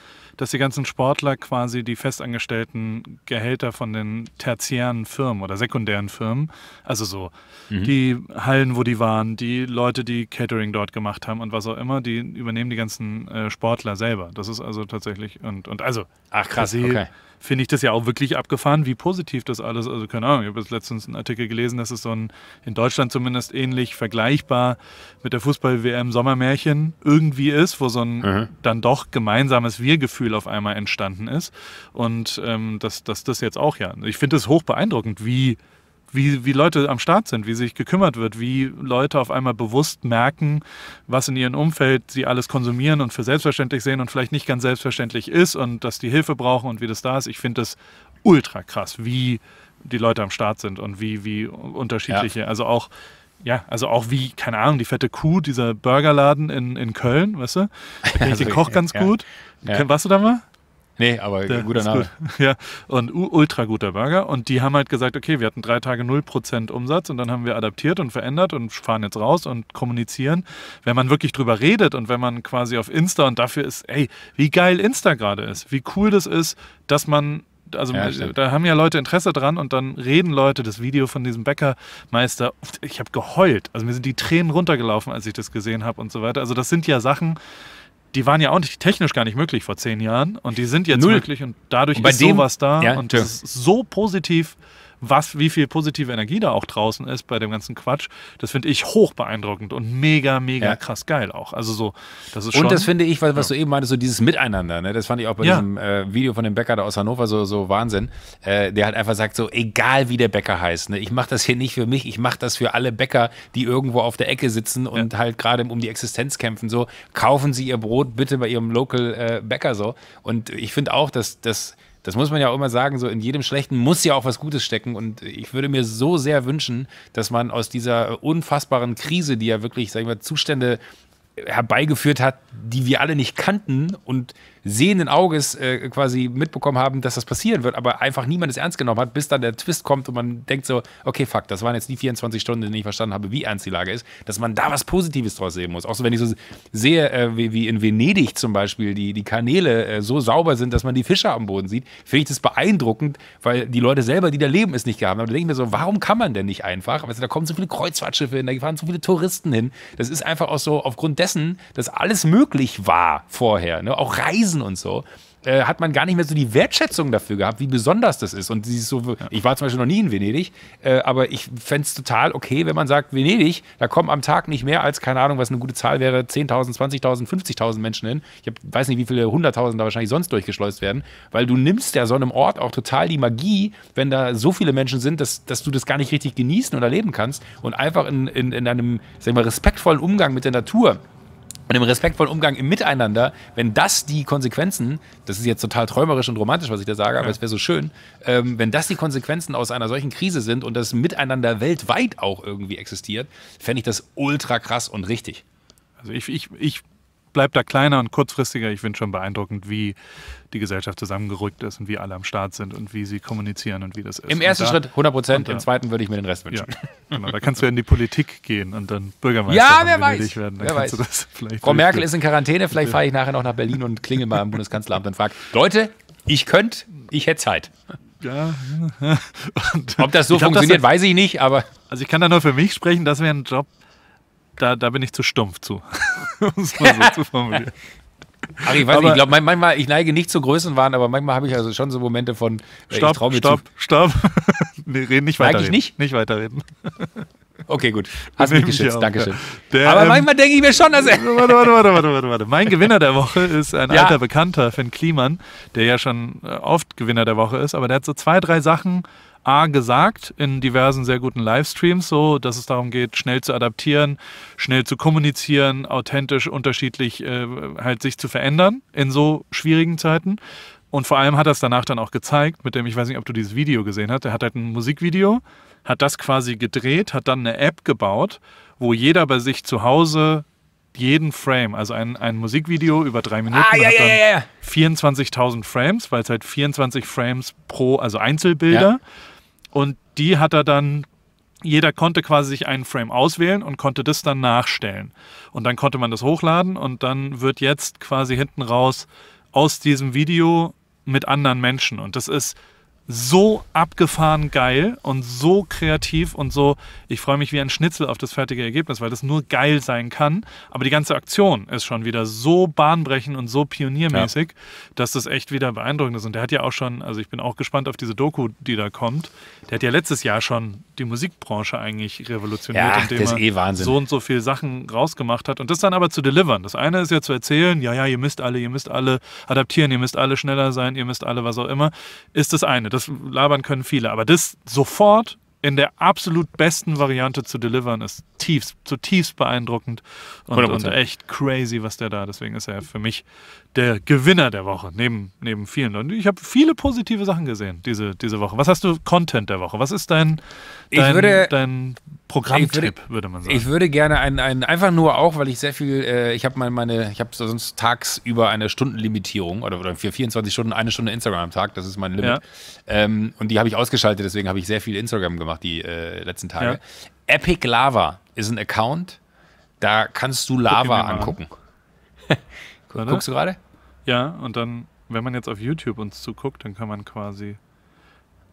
[SPEAKER 1] dass die ganzen Sportler quasi die festangestellten Gehälter von den tertiären Firmen oder sekundären Firmen, also so mhm. die Hallen, wo die waren, die Leute, die Catering dort gemacht haben und was auch immer, die übernehmen die ganzen äh, Sportler selber. Das ist also tatsächlich und, und also. Ach krass, okay finde ich das ja auch wirklich abgefahren, wie positiv das alles, also keine Ahnung, ich habe letztens einen Artikel gelesen, dass es so ein, in Deutschland zumindest ähnlich vergleichbar mit der Fußball-WM Sommermärchen irgendwie ist, wo so ein mhm. dann doch gemeinsames Wir-Gefühl auf einmal entstanden ist und ähm, dass, dass das jetzt auch ja, ich finde es hoch beeindruckend, wie wie, wie Leute am Start sind, wie sich gekümmert wird, wie Leute auf einmal bewusst merken, was in ihrem Umfeld sie alles konsumieren und für selbstverständlich sehen und vielleicht nicht ganz selbstverständlich ist und dass die Hilfe brauchen und wie das da ist. Ich finde das ultra krass, wie die Leute am Start sind und wie, wie unterschiedliche, ja. also auch ja, also auch wie, keine Ahnung, die fette Kuh, dieser Burgerladen in, in Köln, weißt du? Da kenne also Koch ganz ja. gut. Ja. Warst du da mal?
[SPEAKER 2] Nee, aber der, guter Name.
[SPEAKER 1] Gut. Ja, und ultra guter Burger. Und die haben halt gesagt, okay, wir hatten drei Tage 0% Umsatz und dann haben wir adaptiert und verändert und fahren jetzt raus und kommunizieren. Wenn man wirklich drüber redet und wenn man quasi auf Insta und dafür ist, ey, wie geil Insta gerade ist, wie cool das ist, dass man also ja, da haben ja Leute Interesse dran und dann reden Leute das Video von diesem Bäckermeister. Ich habe geheult. Also mir sind die Tränen runtergelaufen, als ich das gesehen habe und so weiter. Also das sind ja Sachen, die waren ja auch nicht, technisch gar nicht möglich vor zehn Jahren und die sind jetzt Null. möglich und dadurch und bei ist dem, sowas da ja, und das ist so positiv was, wie viel positive Energie da auch draußen ist bei dem ganzen Quatsch, das finde ich hoch beeindruckend und
[SPEAKER 2] mega, mega ja. krass geil auch. Also so, das ist schon. Und das finde ich, was, was ja. du eben meintest, so dieses Miteinander, ne? das fand ich auch bei ja. diesem äh, Video von dem Bäcker da aus Hannover so, so Wahnsinn, äh, der halt einfach sagt so, egal wie der Bäcker heißt, ne? ich mache das hier nicht für mich, ich mache das für alle Bäcker, die irgendwo auf der Ecke sitzen und halt gerade um die Existenz kämpfen, so, kaufen sie ihr Brot bitte bei ihrem Local äh, Bäcker so. Und ich finde auch, dass das das muss man ja auch immer sagen, so in jedem Schlechten muss ja auch was Gutes stecken. Und ich würde mir so sehr wünschen, dass man aus dieser unfassbaren Krise, die ja wirklich, sagen wir, Zustände herbeigeführt hat, die wir alle nicht kannten und sehenden Auges äh, quasi mitbekommen haben, dass das passieren wird, aber einfach niemand es ernst genommen hat, bis dann der Twist kommt und man denkt so, okay, fuck, das waren jetzt die 24 Stunden, in denen ich verstanden habe, wie ernst die Lage ist, dass man da was Positives draus sehen muss. Auch so, wenn ich so sehe, äh, wie, wie, in Venedig zum Beispiel die, die Kanäle äh, so sauber sind, dass man die Fische am Boden sieht, finde ich das beeindruckend, weil die Leute selber, die da leben, es nicht gehabt haben. Da denke ich mir so, warum kann man denn nicht einfach? Weißt da kommen so viele Kreuzfahrtschiffe hin, da fahren so viele Touristen hin. Das ist einfach auch so aufgrund dessen, dass alles möglich war vorher. Ne? Auch Reisen Reisen und so, äh, hat man gar nicht mehr so die Wertschätzung dafür gehabt, wie besonders das ist. Und so, ich war zum Beispiel noch nie in Venedig, äh, aber ich fände es total okay, wenn man sagt, Venedig, da kommen am Tag nicht mehr als, keine Ahnung, was eine gute Zahl wäre, 10.000, 20.000, 50.000 Menschen hin. Ich hab, weiß nicht, wie viele 100.000 da wahrscheinlich sonst durchgeschleust werden, weil du nimmst ja so einem Ort auch total die Magie, wenn da so viele Menschen sind, dass, dass du das gar nicht richtig genießen oder leben kannst und einfach in, in, in einem, sag mal, respektvollen Umgang mit der Natur und im respektvollen Umgang im Miteinander, wenn das die Konsequenzen, das ist jetzt total träumerisch und romantisch, was ich da sage, ja. aber es wäre so schön, ähm, wenn das die Konsequenzen aus einer solchen Krise sind und das Miteinander weltweit auch irgendwie existiert, fände ich das ultra krass und richtig. Also ich, ich, ich bleibt da kleiner und kurzfristiger. Ich finde schon beeindruckend,
[SPEAKER 1] wie die Gesellschaft zusammengerückt ist und wie alle am Start sind und wie sie kommunizieren und wie das ist. Im ersten da, Schritt 100 Prozent, im zweiten würde ich mir den Rest wünschen. Ja, genau, da kannst du in die Politik gehen und dann Bürgermeister ja, wer weiß, werden. Dann wer weiß. Frau Merkel ist in Quarantäne, vielleicht fahre
[SPEAKER 2] ich nachher noch nach Berlin und klingel mal im Bundeskanzleramt und frage, Leute, ich könnte, ich hätte Zeit.
[SPEAKER 1] Ja. Und Ob das so glaub, funktioniert, das,
[SPEAKER 2] weiß ich nicht, aber. Also ich kann da nur für mich sprechen, das wäre ein Job, da, da bin ich zu stumpf zu. um es mal so zu formulieren. Ach, ich ich glaube, manchmal, ich neige nicht zu Größenwahn, aber manchmal habe ich also schon so Momente von, äh, stopp, ich mir stopp, zu. Stopp, nee, reden nicht weiter. Eigentlich nicht? Nicht weiterreden. Okay, gut. Hast mich geschützt, auch, Dankeschön. Der, aber ähm, manchmal denke ich mir schon, dass er... Warte, warte,
[SPEAKER 1] warte, warte, warte, warte. Mein Gewinner der Woche ist ein ja. alter Bekannter, Finn Kliman, der ja schon äh, oft Gewinner der Woche ist, aber der hat so zwei, drei Sachen A gesagt in diversen sehr guten Livestreams, so dass es darum geht, schnell zu adaptieren, schnell zu kommunizieren, authentisch, unterschiedlich äh, halt sich zu verändern in so schwierigen Zeiten. Und vor allem hat er es danach dann auch gezeigt, mit dem, ich weiß nicht, ob du dieses Video gesehen hast, er hat halt ein Musikvideo, hat das quasi gedreht, hat dann eine App gebaut, wo jeder bei sich zu Hause jeden Frame, also ein, ein Musikvideo über drei ah, Minuten, ah, ja, hat dann ja, ja, 24.000 Frames, weil es halt 24 Frames pro, also Einzelbilder. Ja und die hat er dann jeder konnte quasi sich einen Frame auswählen und konnte das dann nachstellen. Und dann konnte man das hochladen und dann wird jetzt quasi hinten raus aus diesem Video mit anderen Menschen. Und das ist so abgefahren geil und so kreativ und so, ich freue mich wie ein Schnitzel auf das fertige Ergebnis, weil das nur geil sein kann. Aber die ganze Aktion ist schon wieder so bahnbrechend und so pioniermäßig, ja. dass das echt wieder beeindruckend ist. Und der hat ja auch schon, also ich bin auch gespannt auf diese Doku, die da kommt. Der hat ja letztes Jahr schon die Musikbranche eigentlich revolutioniert, ja, indem er eh so und so viel Sachen rausgemacht hat. Und das dann aber zu delivern. Das eine ist ja zu erzählen, ja, ja, ihr müsst alle, ihr müsst alle adaptieren, ihr müsst alle schneller sein, ihr müsst alle was auch immer, ist das eine. Das das labern können viele. Aber das sofort in der absolut besten Variante zu delivern, ist tiefst, zutiefst beeindruckend und, und, echt crazy, was der da. Deswegen ist er für mich der Gewinner der Woche, neben, neben vielen. Und ich habe viele positive Sachen gesehen diese, diese Woche. Was hast du Content der Woche? Was ist dein,
[SPEAKER 2] dein, würde, dein Programmtipp, würde, würde, man sagen? Ich würde gerne einen, einen einfach nur auch, weil ich sehr viel, äh, ich habe meine, meine, ich habe sonst tagsüber eine Stundenlimitierung oder, oder für 24 Stunden eine Stunde Instagram am Tag, das ist mein Limit. Ja. Ähm, und die habe ich ausgeschaltet, deswegen habe ich sehr viel Instagram gemacht die äh, letzten Tage. Ja. Epic Lava ist ein Account, da kannst du Lava angucken. Guck, guckst du gerade? Ja, und dann,
[SPEAKER 1] wenn man jetzt auf YouTube uns zuguckt, dann kann man quasi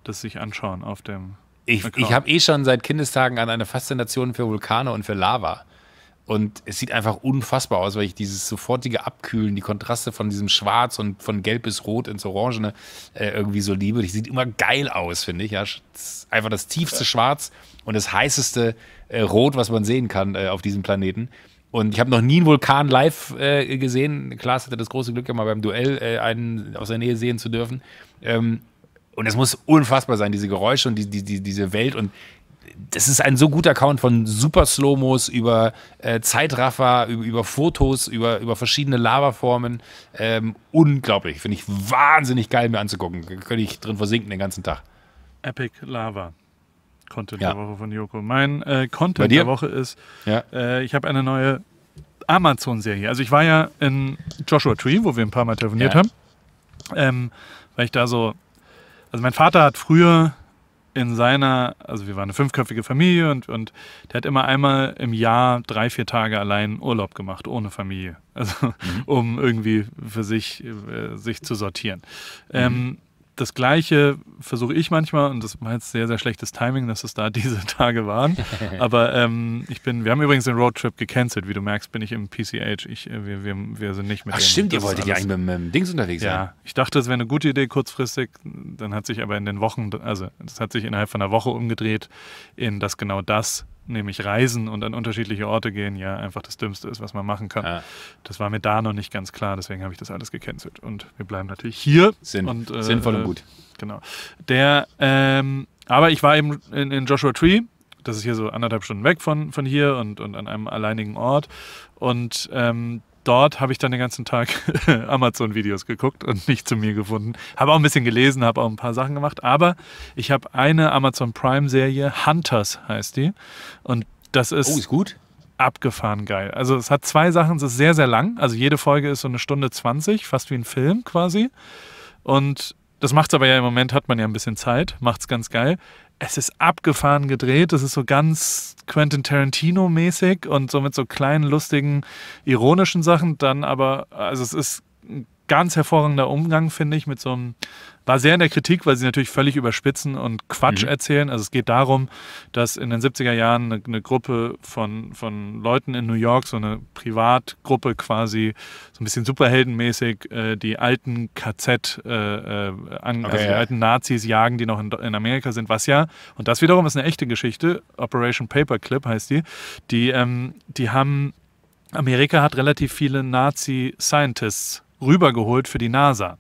[SPEAKER 1] das sich anschauen auf dem.
[SPEAKER 2] Ich, ich habe eh schon seit Kindestagen an eine Faszination für Vulkane und für Lava. Und es sieht einfach unfassbar aus, weil ich dieses sofortige Abkühlen, die Kontraste von diesem Schwarz und von Gelb bis Rot ins Orangene äh, irgendwie so liebe. Das sieht immer geil aus, finde ich. Ja, einfach das tiefste Schwarz und das heißeste äh, Rot, was man sehen kann äh, auf diesem Planeten. Und ich habe noch nie einen Vulkan live äh, gesehen. Klaas hatte das große Glück, ja mal beim Duell äh, einen aus der Nähe sehen zu dürfen. Ähm, und es muss unfassbar sein, diese Geräusche und die, die, die, diese Welt. Und das ist ein so guter Account von super Slow-Mos über äh, Zeitraffer, über, über, Fotos, über, über verschiedene Lavaformen. Ähm, unglaublich. Finde ich wahnsinnig geil, mir anzugucken. Könnte ich drin versinken den ganzen Tag.
[SPEAKER 1] Epic Lava. Content ja. der Woche von Joko. Mein äh, Content der Woche ist, ja. äh, ich habe eine neue Amazon-Serie. Also ich war ja in Joshua Tree, wo wir ein paar Mal telefoniert ja. haben, ähm, weil ich da so, also mein Vater hat früher in seiner, also wir waren eine fünfköpfige Familie und, und der hat immer einmal im Jahr drei, vier Tage allein Urlaub gemacht, ohne Familie. Also mhm. um irgendwie für sich, äh, sich zu sortieren. Ähm, mhm. Ähm, das Gleiche versuche ich manchmal, und das war jetzt sehr, sehr schlechtes Timing, dass es da diese Tage waren. Aber ähm, ich bin, wir haben übrigens den Roadtrip gecancelt, wie du merkst, bin ich im PCH. Ich, äh, wir, wir, wir sind nicht mit Ach, dem, stimmt, ihr wolltet ja eigentlich mit, dem Dings unterwegs ja, sein. Ja, ich dachte, es wäre eine gute Idee kurzfristig. Dann hat sich aber in den Wochen, also das hat sich innerhalb von einer Woche umgedreht, in das genau das nämlich reisen und an unterschiedliche Orte gehen, ja einfach das Dümmste ist, was man machen kann. Ah. Das war mir da noch nicht ganz klar, deswegen habe ich das alles gecancelt. Und wir bleiben natürlich hier. Sinn, und, äh, sinnvoll und gut. Genau. Der, ähm, aber ich war eben in, in Joshua Tree das ist hier so anderthalb Stunden weg von, von hier und, und an einem alleinigen Ort. Und ähm, dort habe ich dann den ganzen Tag Amazon-Videos geguckt und nicht zu mir gefunden. Habe auch ein bisschen gelesen, habe auch ein paar Sachen gemacht, aber ich habe eine Amazon Prime-Serie, Hunters heißt die. Und das ist. Oh, ist gut abgefahren geil. Also es hat zwei Sachen, es ist sehr, sehr lang. Also jede Folge ist so eine Stunde 20, fast wie ein Film quasi. Und das macht es aber ja im Moment, hat man ja ein bisschen Zeit, macht es ganz geil es ist abgefahren gedreht. Es ist so ganz Quentin Tarantino-mäßig und so mit so kleinen, lustigen, ironischen Sachen. Dann aber, also es ist ein ganz hervorragender Umgang, finde ich, mit so einem war sehr in der Kritik, weil sie natürlich völlig überspitzen und Quatsch mhm. erzählen. Also es geht darum, dass in den 70er Jahren eine, eine, Gruppe von, von Leuten in New York, so eine Privatgruppe quasi, so ein bisschen superheldenmäßig, äh, die alten KZ, äh, äh, an, okay, also die ja. alten Nazis jagen, die noch in, in, Amerika sind, was ja, und das wiederum ist eine echte Geschichte, Operation Paperclip heißt die, die, ähm, die haben, Amerika hat relativ viele Nazi-Scientists rübergeholt für die NASA.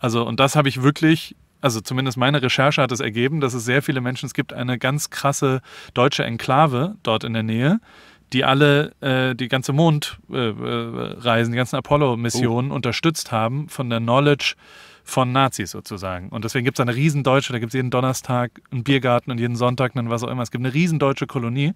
[SPEAKER 1] Also, und das habe ich wirklich also zumindest meine Recherche hat es ergeben, dass es sehr viele Menschen, es gibt eine ganz krasse deutsche Enklave dort in der Nähe, die alle äh, die ganze Mondreisen, äh, äh die ganzen Apollo-Missionen oh. unterstützt haben von der Knowledge von Nazis sozusagen. Und deswegen gibt es eine riesendeutsche, da gibt es jeden Donnerstag einen Biergarten und jeden Sonntag einen was auch immer. Es gibt eine riesendeutsche Kolonie.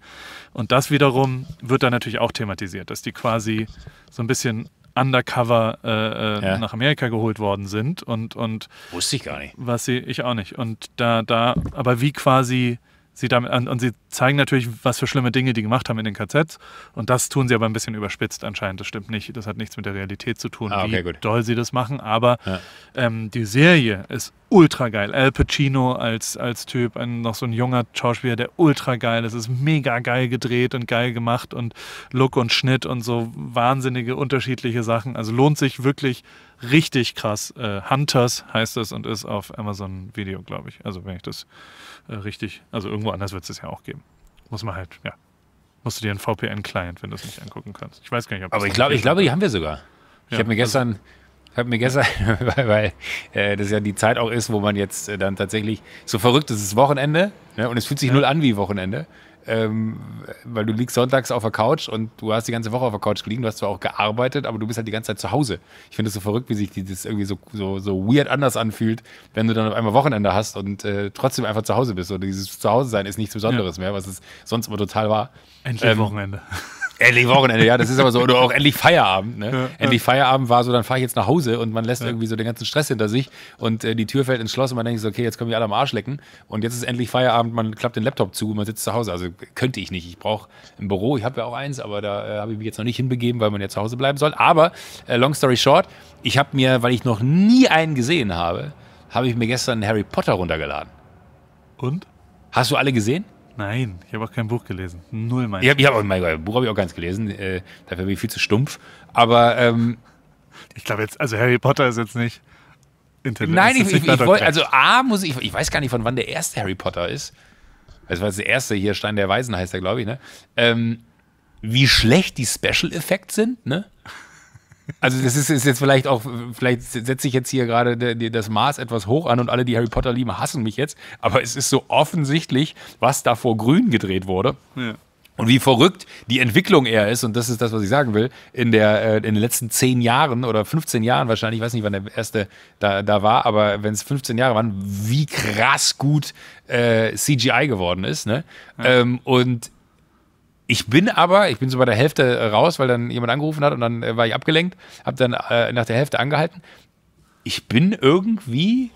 [SPEAKER 1] Und das wiederum wird dann natürlich auch thematisiert, dass die quasi so ein bisschen undercover äh, äh, ja. nach Amerika geholt worden sind und und wusste ich gar nicht. Was sie ich auch nicht und da da aber wie quasi sie damit, und, und, sie zeigen natürlich, was für schlimme Dinge die gemacht haben in den KZs. Und das tun sie aber ein bisschen überspitzt anscheinend. Das stimmt nicht. Das hat nichts mit der Realität zu tun, ah, okay, wie gut. doll sie das machen. Aber ja. ähm, die Serie ist ultra geil. Al Pacino als, als Typ, ein, noch so ein junger Schauspieler, der ultra geil ist. Es ist mega geil gedreht und geil gemacht und Look und Schnitt und so wahnsinnige unterschiedliche Sachen. Also lohnt sich wirklich richtig krass. Äh, Hunters heißt es und ist auf Amazon Video, glaube ich. Also wenn ich das äh, richtig, also irgendwo anders wird es ja auch geben. Muss man halt, ja. Musst du dir einen VPN-Client, wenn du es nicht
[SPEAKER 2] angucken kannst. Ich weiß gar nicht, ob Aber ich glaube, ich glaube, die haben wir sogar. Ich ja, habe also mir gestern, ich habe mir gestern, weil, weil äh, das ja die Zeit auch ist, wo man jetzt äh, dann tatsächlich so verrückt ist, es ist Wochenende ne, und es fühlt sich ja. null an wie Wochenende ähm, weil du liegst sonntags auf der Couch und du hast die ganze Woche auf der Couch gelegen, du hast zwar auch gearbeitet, aber du bist halt die ganze Zeit zu Hause. Ich finde es so verrückt, wie sich dieses irgendwie so, so, so weird anders anfühlt, wenn du dann auf einmal Wochenende hast und äh, trotzdem einfach zu Hause bist. Oder dieses Zuhause sein ist nichts Besonderes ja. mehr, was es sonst immer total war. Endlich ähm, Wochenende. Endlich Wochenende, ja, das ist aber so. Oder auch endlich Feierabend. Ne? Ja, endlich ja. Feierabend war so, dann fahre ich jetzt nach Hause und man lässt ja. irgendwie so den ganzen Stress hinter sich und äh, die Tür fällt ins Schloss und man denkt so, okay, jetzt können wir alle am Arsch lecken. Und jetzt ist endlich Feierabend, man klappt den Laptop zu, man sitzt zu Hause. Also könnte ich nicht. Ich brauche ein Büro, ich habe ja auch eins, aber da äh, habe ich mich jetzt noch nicht hinbegeben, weil man ja zu Hause bleiben soll. Aber äh, long story short, ich habe mir, weil ich noch nie einen gesehen habe, habe ich mir gestern Harry Potter runtergeladen. Und? Hast du alle gesehen? Nein, ich habe auch kein Buch gelesen. Null mein. Ich habe hab auch mein Buch habe ich auch ganz gelesen. Äh, dafür bin ich viel zu stumpf. Aber ähm, ich glaube jetzt, also Harry Potter ist jetzt nicht. Internet. Nein, ich, ich, ich wollte, also A muss ich, ich weiß gar nicht, von wann der erste Harry Potter ist. Also was der erste hier, Stein der Weisen heißt er, glaube ich, ne? Ähm, wie schlecht die Special Effects sind, ne? Also das ist, ist, jetzt vielleicht auch, vielleicht setze ich jetzt hier gerade das Maß etwas hoch an und alle, die Harry Potter lieben, hassen mich jetzt. Aber es ist so offensichtlich, was da vor Grün gedreht wurde. Ja. Und wie verrückt die Entwicklung eher ist, und das ist das, was ich sagen will, in, der, äh, in den letzten zehn Jahren oder 15 Jahren wahrscheinlich, ich weiß nicht, wann der erste da, da war, aber wenn es 15 Jahre waren, wie krass gut äh, CGI geworden ist. Ne? Ja. Ähm, und ich bin aber, ich bin so bei der Hälfte äh, raus, weil dann jemand angerufen hat und dann äh, war ich abgelenkt, habe dann äh, nach der Hälfte angehalten. Ich bin irgendwie.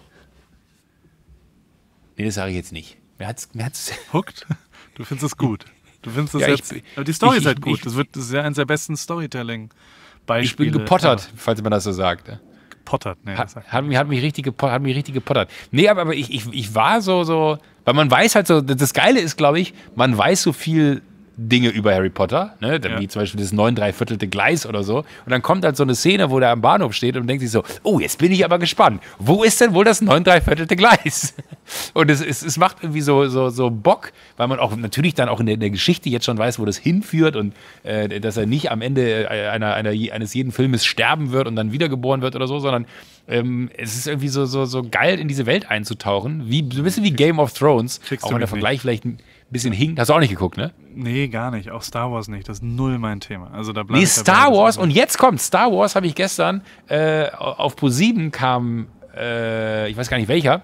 [SPEAKER 2] Nee, das sage ich jetzt nicht. Mir hat's,
[SPEAKER 1] mir hat's. Huckt? Du findest es gut. Du findest es ja, jetzt. Ich, aber die Story ich, ist halt gut. Ich, das,
[SPEAKER 2] wird, das ist ja eines der besten Storytelling-Beispiele. Ich bin gepottert, aber. falls man das so sagt gepottert. Nee, hat, hat, mich, hat, mich richtig gepot, hat mich richtig gepottert. Nee, aber, aber ich, ich, ich war so, so, weil man weiß halt so, das Geile ist, glaube ich, man weiß so viel Dinge über Harry Potter, ne? Dann ja. wie zum Beispiel das 9 Dreiviertelte Gleis oder so. Und dann kommt halt so eine Szene, wo der am Bahnhof steht und denkt sich so, oh, jetzt bin ich aber gespannt. Wo ist denn wohl das 9 Dreiviertelte Gleis? Und es, es, es macht irgendwie so, so, so Bock, weil man auch natürlich dann auch in der, in der Geschichte jetzt schon weiß, wo das hinführt und äh, dass er nicht am Ende äh, einer, einer, eines jeden Filmes sterben wird und dann wiedergeboren wird oder so, sondern ähm, es ist irgendwie so, so, so geil, in diese Welt einzutauchen. Wie, so ein bisschen wie Game of Thrones. Kriegst auch wenn der Vergleich nicht. vielleicht bisschen hing. Hast du auch nicht geguckt, ne?
[SPEAKER 1] Nee, gar nicht. Auch Star Wars nicht. Das ist null mein Thema.
[SPEAKER 2] Also da bleibt. Nee, Star Wars. Und jetzt kommt Star Wars. Habe ich gestern äh, auf Pro 7 kam. Äh, ich weiß gar nicht welcher.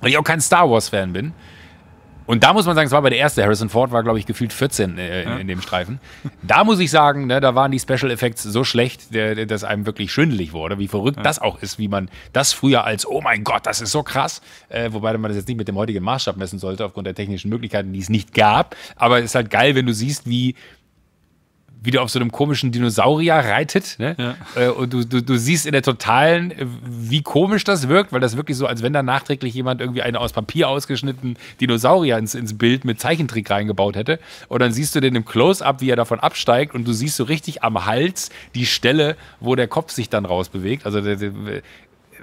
[SPEAKER 2] Weil ich auch kein Star Wars Fan bin. Und da muss man sagen, es war bei der erste Harrison Ford, war glaube ich gefühlt 14 äh, in, ja. in, dem Streifen. Da muss ich sagen, ne, da waren die Special Effects so schlecht, der, dass einem wirklich schwindelig wurde, wie verrückt ja. das auch ist, wie man das früher als, oh mein Gott, das ist so krass, äh, wobei man das jetzt nicht mit dem heutigen Maßstab messen sollte, aufgrund der technischen Möglichkeiten, die es nicht gab. Aber es ist halt geil, wenn du siehst, wie wie du auf so einem komischen Dinosaurier reitet. Ne? Ja. Äh, und du, du, du siehst in der totalen, äh, wie komisch das wirkt, weil das wirklich so, als wenn da nachträglich jemand irgendwie eine aus Papier ausgeschnittenen Dinosaurier ins, ins Bild mit Zeichentrick reingebaut hätte. Und dann siehst du den im Close-Up, wie er davon absteigt und du siehst so richtig am Hals die Stelle, wo der Kopf sich dann rausbewegt. Also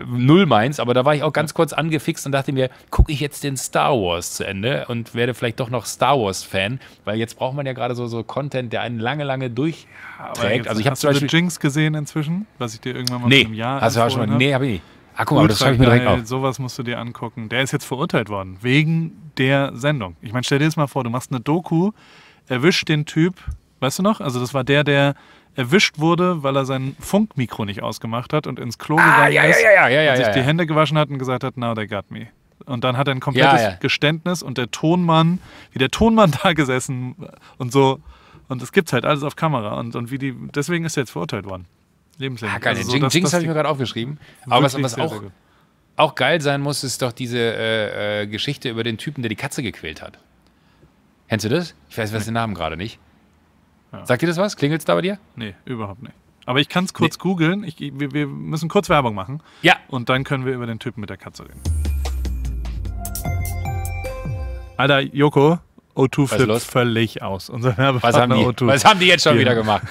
[SPEAKER 2] null meins, aber da war ich auch ganz kurz angefixt und dachte mir, gucke ich jetzt den Star Wars zu Ende und werde vielleicht doch noch Star Wars-Fan, weil jetzt braucht man ja gerade so, so Content, der einen lange, lange durchträgt. Ja, also ich habe zum Beispiel.
[SPEAKER 1] Jinx gesehen inzwischen,
[SPEAKER 2] was ich dir irgendwann mal nee, vor Jahr. Hast du schon, hab. nee, habe ich nicht. Ach, guck mal, das schreibe ich mir direkt auf.
[SPEAKER 1] Sowas musst du dir angucken. Der ist jetzt verurteilt worden, wegen der Sendung. Ich meine, stell dir das mal vor, du machst eine Doku, erwischt den Typ, weißt du noch? Also das war der, der erwischt wurde, weil er sein Funkmikro nicht ausgemacht hat und ins Klo ah, gegangen ja, ist ja, ja, und sich die Hände gewaschen hat und gesagt hat, now they got me. Und dann hat er ein komplettes Geständnis und der Tonmann, wie der Tonmann da gesessen und so. Und es gibt's halt alles auf Kamera. Und, und wie die, deswegen ist er jetzt verurteilt worden.
[SPEAKER 2] Lebenslänglich. Ah, geil. Also so, Jinx, Jinx habe ich mir gerade aufgeschrieben. Aber was, was auch, auch geil sein muss, ist doch diese äh, äh, Geschichte über den Typen, der die Katze gequält hat. Kennst du das? Ich weiß, ich weiß den Namen gerade nicht. Ja. Sagt dir das was? Klingelt es da bei dir?
[SPEAKER 1] Nee, überhaupt nicht.
[SPEAKER 2] Aber ich kann es kurz nee. googeln. Wir, wir müssen kurz Werbung machen. Ja.
[SPEAKER 1] Und dann können wir über den Typen mit der Katze reden. Alter, Joko, O2 flippt völlig aus. Unser was haben, die, O2, was haben die jetzt schon die, wieder gemacht?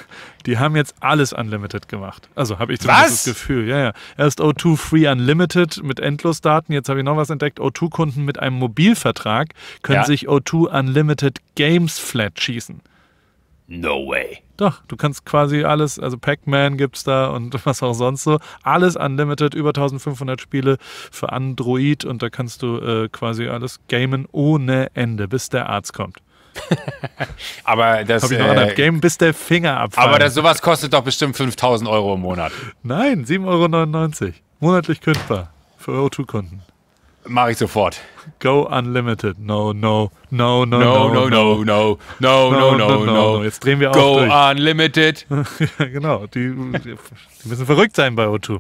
[SPEAKER 1] Die haben jetzt alles Unlimited gemacht. Also habe ich zumindest was? das Gefühl. Ja, ja. Erst O2 Free Unlimited mit Endlosdaten. Jetzt habe ich noch was entdeckt. O2-Kunden mit einem Mobilvertrag können ja. sich O2 Unlimited Games flat schießen. No way. Doch, du kannst quasi alles, also Pac-Man gibt es da und was auch sonst so, alles unlimited, über 1500 Spiele für Android und da kannst du äh, quasi alles gamen ohne Ende, bis der Arzt kommt.
[SPEAKER 2] aber das habe ich noch äh, Game,
[SPEAKER 1] bis der Finger abfällt. Aber das, sowas kostet
[SPEAKER 2] doch bestimmt 5000 Euro im Monat.
[SPEAKER 1] Nein, 7,99 Euro. Monatlich kündbar für O2-Kunden.
[SPEAKER 2] Mache ich sofort.
[SPEAKER 1] Go Unlimited. No, no, no, no, no, no, no, no, no, no, no, no, no. Jetzt drehen wir auch Go durch.
[SPEAKER 2] Unlimited.
[SPEAKER 1] genau, die, die müssen verrückt sein bei O2.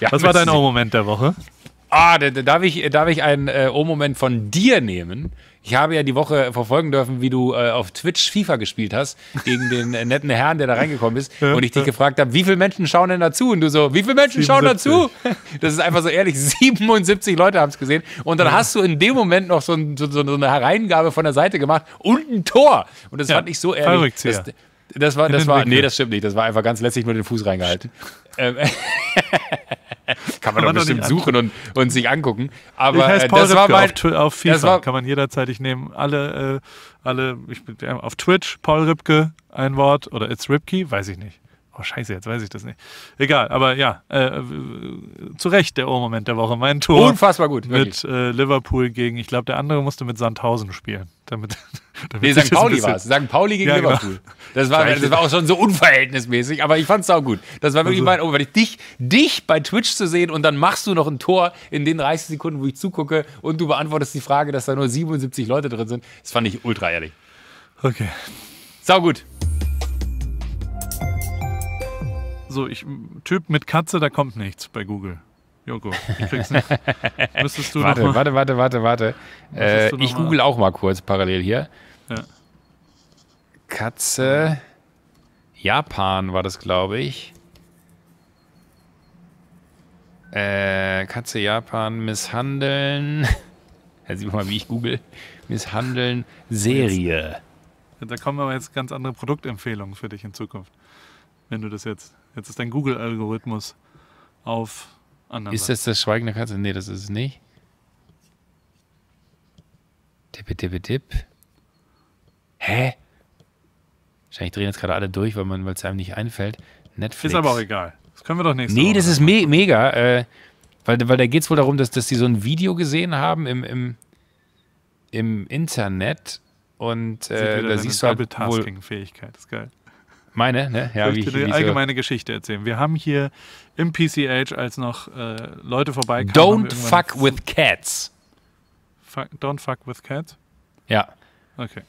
[SPEAKER 1] Ja, Was war dein O-Moment der Woche?
[SPEAKER 2] Ah, darf ich, äh, darf ich einen äh, O-Moment von dir nehmen? Ich habe ja die Woche verfolgen dürfen, wie du äh, auf Twitch FIFA gespielt hast, gegen den äh, netten Herrn, der da reingekommen ist, und ich dich gefragt habe, wie viele Menschen schauen denn dazu? Und du so, wie viele Menschen 77. schauen dazu? Das ist einfach so ehrlich, 77 Leute haben es gesehen. Und dann ja. hast du in dem Moment noch so, ein, so, so, eine Hereingabe von der Seite gemacht und ein Tor. Und das ja. fand ich so ehrlich. Verrückt, ja. Das war, das war, nee, das stimmt nicht. Das war einfach ganz letztlich nur den Fuß reingehalten. Ähm, Kann man, man doch bestimmt suchen und, und sich angucken. Aber ich heiße äh, Paul das Rippke war mein, auf, auf FIFA. War,
[SPEAKER 1] Kann man jederzeit. Ich nehme alle, äh, alle ich bin, auf Twitch Paul Ripke ein Wort oder It's Ripke, weiß ich nicht. Oh, scheiße, jetzt weiß ich das nicht. Egal, aber ja, äh, zu Recht der Ohrmoment der Woche. Mein Tor. Unfassbar gut. Mit äh, Liverpool gegen, ich glaube, der andere musste mit Sandhausen spielen. Damit, damit nee, St. Pauli war es. St. Pauli gegen ja, genau. Liverpool. Das, war, das war auch schon so
[SPEAKER 2] unverhältnismäßig, aber ich fand es auch gut. Das war wirklich also, mein, oh, weil ich dich, dich bei Twitch zu sehen und dann machst du noch ein Tor in den 30 Sekunden, wo ich zugucke und du beantwortest die Frage, dass da nur 77 Leute drin sind. Das fand ich ultra ehrlich. Okay. Sau gut.
[SPEAKER 1] So, ich, Typ mit Katze, da kommt nichts bei Google. Joko,
[SPEAKER 2] ich krieg's nicht. Müsstest du warte, noch mal, warte, warte, warte, warte. Äh, ich google auch mal kurz parallel hier. Ja. Katze. Japan war das, glaube ich. Äh, Katze Japan misshandeln. Da sieht man mal, wie ich google. Misshandeln Serie. da kommen aber jetzt ganz andere Produktempfehlungen für dich in Zukunft.
[SPEAKER 1] Wenn du das jetzt. Jetzt ist dein Google-Algorithmus auf anderen. Ist das
[SPEAKER 2] das Schweigen der Katze? Nee, das ist es nicht. Tippe, tippe, tipp. Hä? Wahrscheinlich drehen jetzt gerade alle durch, weil es einem nicht einfällt. Netflix. Ist aber auch egal. Das können wir doch nächstes Nee, Woche das ist me mega. Äh, weil, weil da geht es wohl darum, dass, dass die so ein Video gesehen haben im, im, im Internet und äh, da siehst du halt wohl,
[SPEAKER 1] Fähigkeit, ist
[SPEAKER 2] geil. Meine, ne? Ja, ich möchte die allgemeine
[SPEAKER 1] Geschichte erzählen. Wir haben hier im PCH, als noch äh, Leute vorbeikamen. Don't fuck with cats. Fuck, don't fuck with cats?
[SPEAKER 2] Ja. Okay.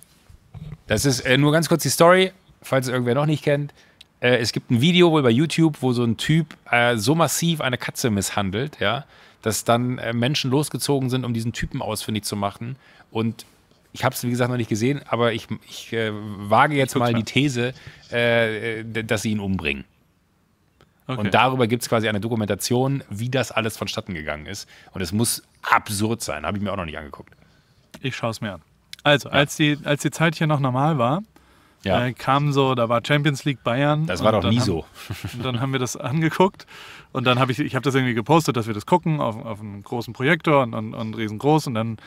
[SPEAKER 2] Das ist äh, nur ganz kurz die Story, falls es irgendwer noch nicht kennt. Äh, es gibt ein Video wohl bei YouTube, wo so ein Typ äh, so massiv eine Katze misshandelt, ja, dass dann äh, Menschen losgezogen sind, um diesen Typen ausfindig zu machen. Und ich habe es, wie gesagt, noch nicht gesehen, aber ich, ich äh, wage jetzt ich mal, mal, die These, äh, dass sie ihn umbringen. Okay. Und darüber gibt es quasi eine Dokumentation, wie das alles vonstatten gegangen ist. Und es muss absurd sein. Habe ich mir auch noch nicht angeguckt.
[SPEAKER 1] Ich schaue es mir an. Also, ja. als, die, als die Zeit hier noch normal war, ja. äh, kam so, da war Champions League Bayern. Das war doch nie haben, so. und dann haben wir das angeguckt und dann habe ich, ich habe das irgendwie gepostet, dass wir das gucken auf, auf einem großen Projektor und, und, und riesengroß und dann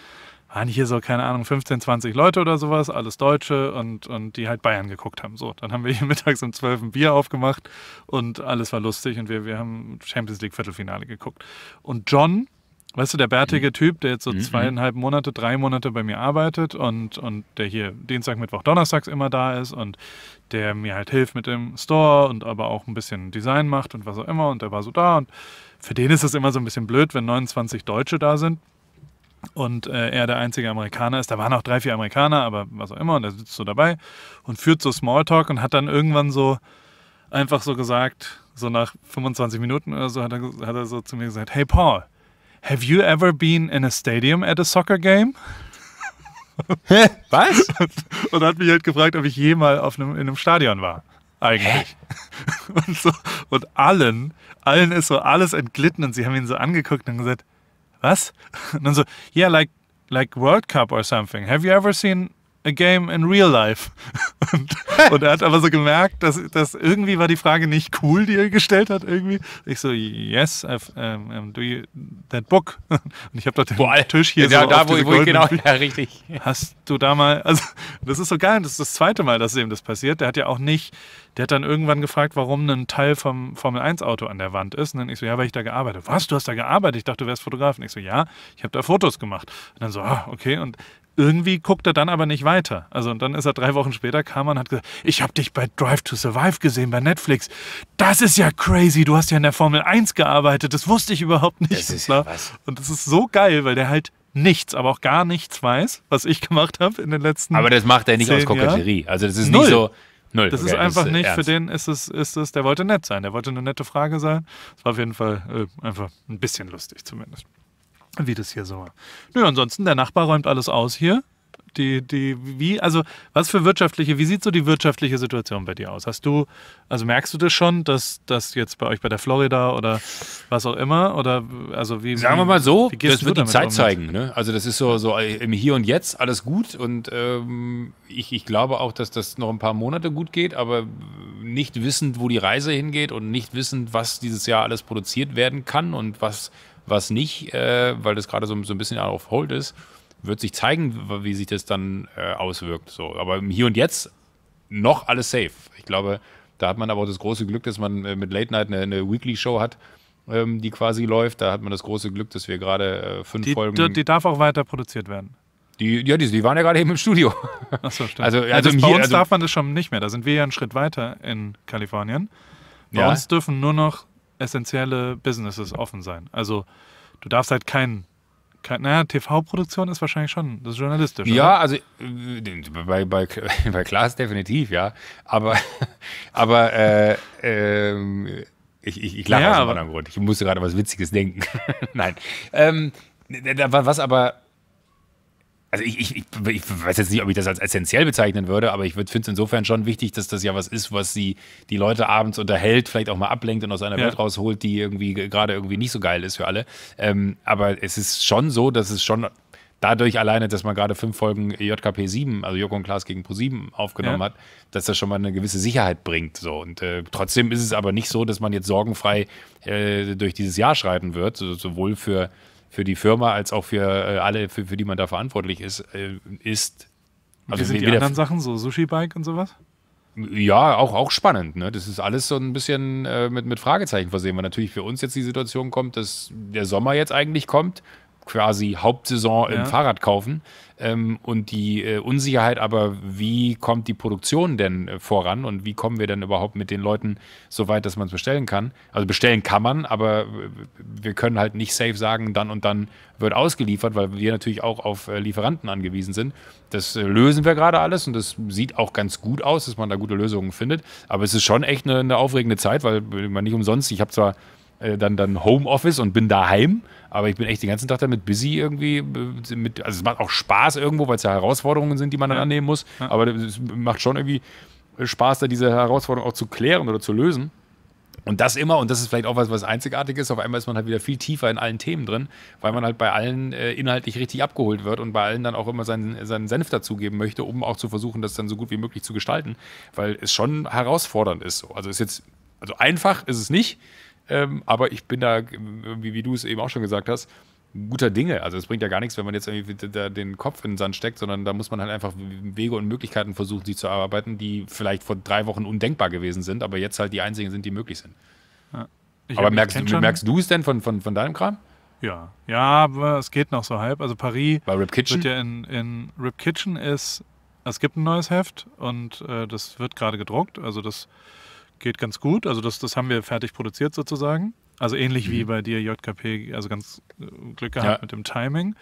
[SPEAKER 1] waren ah, hier so, keine Ahnung, 15, 20 Leute oder sowas, alles Deutsche und, und die halt Bayern geguckt haben. So, dann haben wir hier mittags um 12 ein Bier aufgemacht und alles war lustig und wir, wir haben Champions League Viertelfinale geguckt. Und John, weißt du, der bärtige mhm. Typ, der jetzt so mhm, mhm. zweieinhalb Monate, drei Monate bei mir arbeitet und, und der hier Dienstag, Mittwoch, Donnerstags immer da ist und der mir halt hilft mit dem Store und aber auch ein bisschen Design macht und was auch immer und der war so da und für den ist es immer so ein bisschen blöd, wenn 29 Deutsche da sind und äh, er der einzige Amerikaner ist. Da waren auch drei, vier Amerikaner, aber was auch immer. Und er sitzt so dabei und führt so Smalltalk und hat dann irgendwann so einfach so gesagt, so nach 25 Minuten oder so, hat er, hat er so zu mir gesagt, hey Paul, have you ever been in a stadium at a soccer game? Hä? Was? und hat mich halt gefragt, ob ich jemals auf einem, in einem Stadion war. Eigentlich. Und, so, und allen, allen ist so alles entglitten und sie haben ihn so angeguckt und gesagt, was? so, yeah, like like World Cup or something. Have you ever seen a game in real life. und, und, er hat aber so gemerkt, dass, dass irgendwie war die Frage nicht cool, die er gestellt hat irgendwie. Ich so, yes, um, do you, that book. und ich habe dort den Boah, Tisch hier ja, so da, wo, wo ich genau, ja, richtig. Hast du da mal, also das ist so geil, das ist das zweite Mal, dass ihm das passiert. Der hat ja auch nicht, der hat dann irgendwann gefragt, warum ein Teil vom Formel-1-Auto an der Wand ist. Und dann ich so, ja, weil ich da gearbeitet habe. Was, du hast da gearbeitet? Ich dachte, du wärst Fotograf. Und ich so, ja, ich habe da Fotos gemacht. Und dann so, ah, okay. Und irgendwie guckt er dann aber nicht weiter. Also und dann ist er drei Wochen später kam und hat gesagt, ich habe dich bei Drive to Survive gesehen bei Netflix. Das ist ja crazy, du hast ja in der Formel 1 gearbeitet, das wusste ich überhaupt nicht. Das ist ja und das ist so geil, weil der halt nichts, aber auch gar nichts weiß, was ich gemacht habe in den letzten Aber das macht er nicht aus Koketterie. Also das ist Null. nicht so Null. Das okay, ist einfach ist äh, nicht, ernst. für den ist es, ist es, der wollte nett sein, der wollte eine nette Frage sein. Es war auf jeden Fall äh, einfach ein bisschen lustig zumindest wie das hier so war. Nö, ansonsten, der Nachbar räumt alles aus hier. Die, die, wie, also, was für wirtschaftliche, wie sieht so die wirtschaftliche Situation bei dir aus? Hast du, also merkst du das schon, dass das jetzt bei euch bei der Florida oder was auch immer? Oder, also,
[SPEAKER 2] wie. Sagen wir mal so, das wird die Zeit um zeigen. Ne? Also, das ist so, so im Hier und Jetzt alles gut und ähm, ich, ich glaube auch, dass das noch ein paar Monate gut geht, aber nicht wissend, wo die Reise hingeht und nicht wissend, was dieses Jahr alles produziert werden kann und was was nicht, äh, weil das gerade so, so ein bisschen auf Hold ist. Wird sich zeigen, wie sich das dann äh, auswirkt. So. Aber Hier und Jetzt noch alles safe. Ich glaube, da hat man aber auch das große Glück, dass man äh, mit Late Night eine, eine Weekly-Show hat, ähm, die quasi läuft. Da hat man das große Glück, dass wir gerade äh, fünf die, Folgen. Die, die
[SPEAKER 1] darf auch weiter produziert werden.
[SPEAKER 2] Die, ja, die, die, waren ja gerade eben im Studio. Ach so, stimmt. Also, also ja, das, bei uns also darf
[SPEAKER 1] man das schon nicht mehr. Da sind wir ja einen Schritt weiter in Kalifornien. Bei ja. uns dürfen nur noch essentielle Businesses offen sein. Also du darfst halt kein, kein naja, TV-Produktion ist wahrscheinlich schon, das ist journalistisch. Ja, also
[SPEAKER 2] äh, bei, bei, bei Klaas definitiv, ja. Aber, aber äh, äh, ich, ich, ich lache ja, aus einem anderen Grund. Ich musste gerade was Witziges denken. Nein. Ähm, was aber also ich, ich, ich, weiß jetzt nicht, ob ich das als essentiell bezeichnen würde, aber ich finde es insofern schon wichtig, dass das ja was ist, was sie die Leute abends unterhält, vielleicht auch mal ablenkt und aus einer ja. Welt rausholt, die irgendwie gerade irgendwie nicht so geil ist für alle. Ähm, aber es ist schon so, dass es schon dadurch alleine, dass man gerade fünf Folgen JKP 7, also Joko und Klaas gegen Pro 7 aufgenommen ja. hat, dass das schon mal eine gewisse Sicherheit bringt. So. Und äh, trotzdem ist es aber nicht so, dass man jetzt sorgenfrei äh, durch dieses Jahr schreiten wird, sowohl für für die Firma als auch für äh, alle, für, für die man da verantwortlich ist, äh, ist. Also Wie sind die anderen
[SPEAKER 1] Sachen, so Sushi-Bike und sowas?
[SPEAKER 2] Ja, auch, auch spannend. Ne? Das ist alles so ein bisschen äh, mit, mit Fragezeichen versehen, weil natürlich für uns jetzt die Situation kommt, dass der Sommer jetzt eigentlich kommt quasi Hauptsaison ja. im Fahrrad kaufen. Ähm, und die äh, Unsicherheit aber, wie kommt die Produktion denn äh, voran und wie kommen wir denn überhaupt mit den Leuten so weit, dass man es bestellen kann? Also bestellen kann man, aber äh, wir können halt nicht safe sagen, dann und dann wird ausgeliefert, weil wir natürlich auch auf äh, Lieferanten angewiesen sind. Das äh, lösen wir gerade alles und das sieht auch ganz gut aus, dass man da gute Lösungen findet. Aber es ist schon echt eine, eine aufregende Zeit, weil äh, man nicht umsonst, ich habe zwar dann, dann Homeoffice und bin daheim, aber ich bin echt den ganzen Tag damit busy irgendwie. Äh, mit, also es macht auch Spaß irgendwo, weil es ja Herausforderungen sind, die man dann ja. annehmen muss. Ja. Aber es macht schon irgendwie Spaß, da diese Herausforderung auch zu klären oder zu lösen. Und das immer, und das ist vielleicht auch was, was einzigartig ist, auf einmal ist man halt wieder viel tiefer in allen Themen drin, weil man halt bei allen äh, inhaltlich richtig abgeholt wird und bei allen dann auch immer seinen, seinen Senf dazugeben möchte, um auch zu versuchen, das dann so gut wie möglich zu gestalten, weil es schon herausfordernd ist. So. Also ist jetzt, also einfach ist es nicht, ähm, aber ich bin da, wie, wie du es eben auch schon gesagt hast, guter Dinge. Also es bringt ja gar nichts, wenn man jetzt irgendwie da den Kopf in den Sand steckt, sondern da muss man halt einfach Wege und Möglichkeiten versuchen, sich zu erarbeiten, die vielleicht vor drei Wochen undenkbar gewesen sind, aber jetzt halt die einzigen sind, die möglich sind. Ja. aber merkst, merkst du es denn von, von, von deinem Kram?
[SPEAKER 1] Ja, ja, aber es geht noch so halb. Also Paris Bei Rip Kitchen? wird ja in, in Rip Kitchen ist, es gibt ein neues Heft und äh, das wird gerade gedruckt. Also das geht ganz gut. Also das, das haben wir fertig produziert sozusagen. Also ähnlich mhm. wie bei dir JKP, also ganz äh, Glück gehabt ja. mit dem Timing.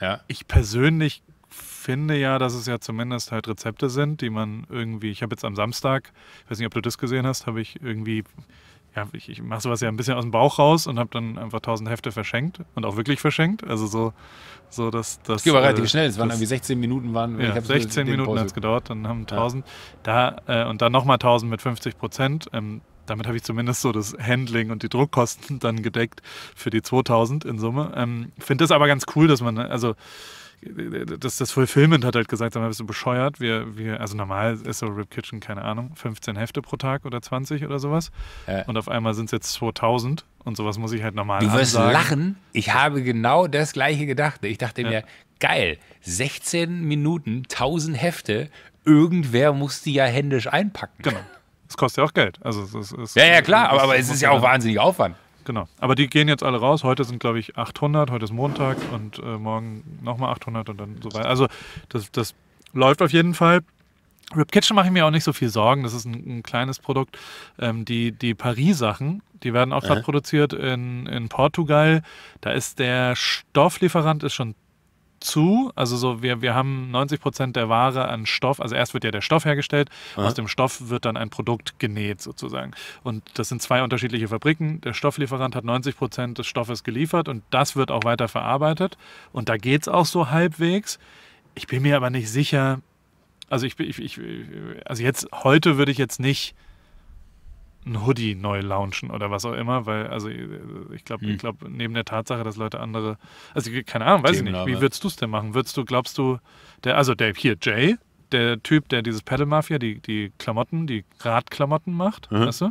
[SPEAKER 1] Ja. Ich persönlich finde ja, dass es ja zumindest halt Rezepte sind, die man irgendwie, ich habe jetzt am Samstag, ich weiß nicht, ob du das gesehen hast, habe ich irgendwie ja, ich, ich mache sowas ja ein bisschen aus dem Bauch raus und habe dann einfach tausend Hefte verschenkt und auch wirklich verschenkt. Also so, so dass das. Ging aber äh, relativ äh, schnell, es waren irgendwie 16 Minuten waren. Ja, 16 Minuten hat es gedauert, dann haben 1000. Ja. Da, äh, und dann nochmal 1000 mit 50 Prozent. Ähm, damit habe ich zumindest so das Handling und die Druckkosten dann gedeckt für die 2000 in Summe. Ähm, Finde das aber ganz cool, dass man, also das, das Fulfillment hat halt gesagt, sag mal, bist du bescheuert? Wir, wir, also normal ist so Rip Kitchen, keine Ahnung, 15 Hefte pro Tag oder 20
[SPEAKER 2] oder sowas. Äh. Und auf einmal sind es jetzt 2000 und sowas muss ich halt normal machen. Du wirst ansagen. lachen. Ich habe genau das Gleiche gedacht. Ich dachte ja. mir, geil, 16 Minuten, 1000 Hefte. Irgendwer muss die ja händisch einpacken. Genau. Das kostet ja auch Geld. Also, es, es, ja, ja, klar, aber, aber es ist ja auch wahnsinnig Aufwand.
[SPEAKER 1] Genau. Aber die gehen jetzt alle raus. Heute sind, glaube ich, 800. Heute ist Montag und äh, morgen nochmal 800 und dann so weiter. Also, das, das läuft auf jeden Fall. Rip Kitchen mache ich mir auch nicht so viel Sorgen. Das ist ein, ein kleines Produkt. Ähm, die die Paris-Sachen, die werden auch gerade produziert in, in Portugal. Da ist der Stofflieferant ist schon zu. Also so, wir, wir haben 90 Prozent der Ware an Stoff, also erst wird ja der Stoff hergestellt, Aha. aus dem Stoff wird dann ein Produkt genäht sozusagen. Und das sind zwei unterschiedliche Fabriken. Der Stofflieferant hat 90 Prozent des Stoffes geliefert und das wird auch weiter verarbeitet. Und da geht es auch so halbwegs. Ich bin mir aber nicht sicher, also ich, ich, ich also jetzt, heute würde ich jetzt nicht ein Hoodie neu launchen oder was auch immer, weil, also äh, ich glaube, hm. ich glaube, neben der Tatsache, dass Leute andere, also keine Ahnung, weiß ich nicht, wie würdest du es denn machen? Würdest du, glaubst du, der, also der hier, Jay, der Typ, der dieses Pedal Mafia, die, die Klamotten, die Radklamotten macht, mhm. weißt du,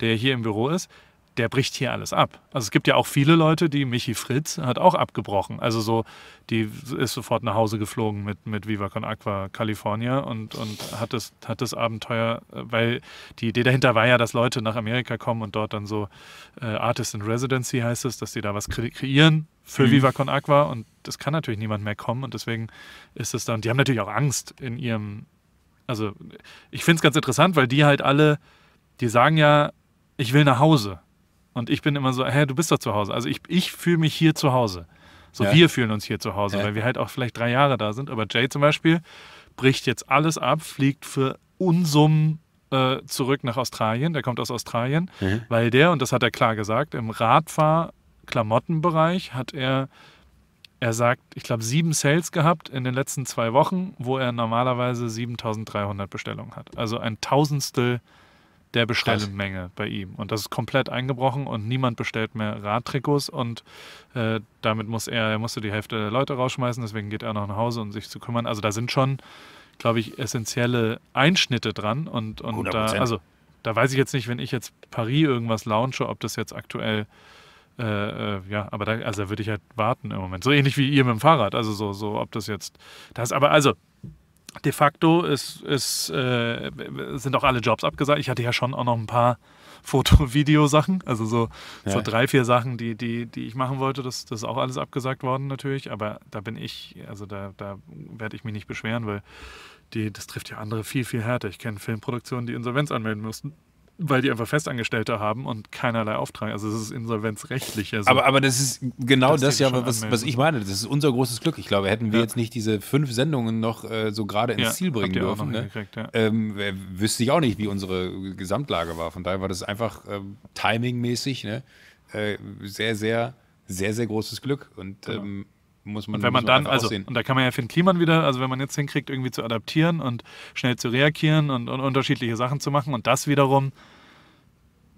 [SPEAKER 1] der hier im Büro ist, der bricht hier alles ab. Also es gibt ja auch viele Leute, die Michi Fritz hat auch abgebrochen. Also so, die ist sofort nach Hause geflogen mit, mit Viva Con Aqua California und, und hat, das, hat das Abenteuer, äh, weil die Idee dahinter war ja, dass Leute nach Amerika kommen und dort dann so äh, Artist in Residency heißt es, dass die da was kre kreieren für mhm. Viva Con Aqua und das kann natürlich niemand mehr kommen und deswegen ist es dann, die haben natürlich auch Angst in ihrem, also ich finde es ganz interessant, weil die halt alle, die sagen ja, ich will nach Hause. Und ich bin immer so, hä, du bist doch zu Hause. Also ich, ich fühle mich hier zu Hause. So, ja. wir fühlen uns hier zu Hause, ja. weil wir halt auch vielleicht drei Jahre da sind. Aber Jay zum Beispiel bricht jetzt alles ab, fliegt für Unsummen äh, zurück nach Australien. Der kommt aus Australien, mhm. weil der, und das hat er klar gesagt, im Radfahr-Klamottenbereich hat er, er sagt, ich glaube, sieben Sales gehabt in den letzten zwei Wochen, wo er normalerweise 7300 Bestellungen hat. Also ein Tausendstel der Bestellmenge Krass. bei ihm. Und das ist komplett eingebrochen und niemand bestellt mehr Radtrikots und äh, damit muss er, er musste die Hälfte der Leute rausschmeißen, deswegen geht er noch nach Hause, um sich zu kümmern. Also da sind schon, glaube ich, essentielle Einschnitte dran und, und 100%. da, also da weiß ich jetzt nicht, wenn ich jetzt Paris irgendwas launche, ob das jetzt aktuell äh, äh, ja, aber da, also da würde ich halt warten im Moment. So ähnlich wie ihr mit dem Fahrrad. Also so, so, ob das jetzt. Das aber, also, de facto ist, ist, äh, sind auch alle Jobs abgesagt. Ich hatte ja schon auch noch ein paar Foto-Video-Sachen, also so, ja. so, drei, vier Sachen, die, die, die ich machen wollte. Das, das ist auch alles abgesagt worden natürlich, aber da bin ich, also da, da werde ich mich nicht beschweren, weil die, das trifft ja andere viel, viel härter. Ich kenne Filmproduktionen, die Insolvenz anmelden mussten weil die einfach Festangestellte haben und keinerlei Auftrag. Also es ist insolvenzrechtlich. Also aber, aber das ist genau das, ja, was, was, ich meine.
[SPEAKER 2] Das ist unser großes Glück. Ich glaube, hätten wir ja. jetzt nicht diese fünf Sendungen noch äh, so gerade ins ja, Ziel bringen dürfen, ne? ja. ähm, äh, wüsste ich auch nicht, wie unsere Gesamtlage war. Von daher war das einfach ähm, timingmäßig ne? äh, sehr, sehr, sehr, sehr großes Glück. Und genau. ähm, muss man, und wenn man, man dann, also, aussehen.
[SPEAKER 1] und da kann man ja Finn Kliman wieder, also wenn man jetzt hinkriegt, irgendwie zu adaptieren und schnell zu reagieren und, und unterschiedliche Sachen zu machen und das wiederum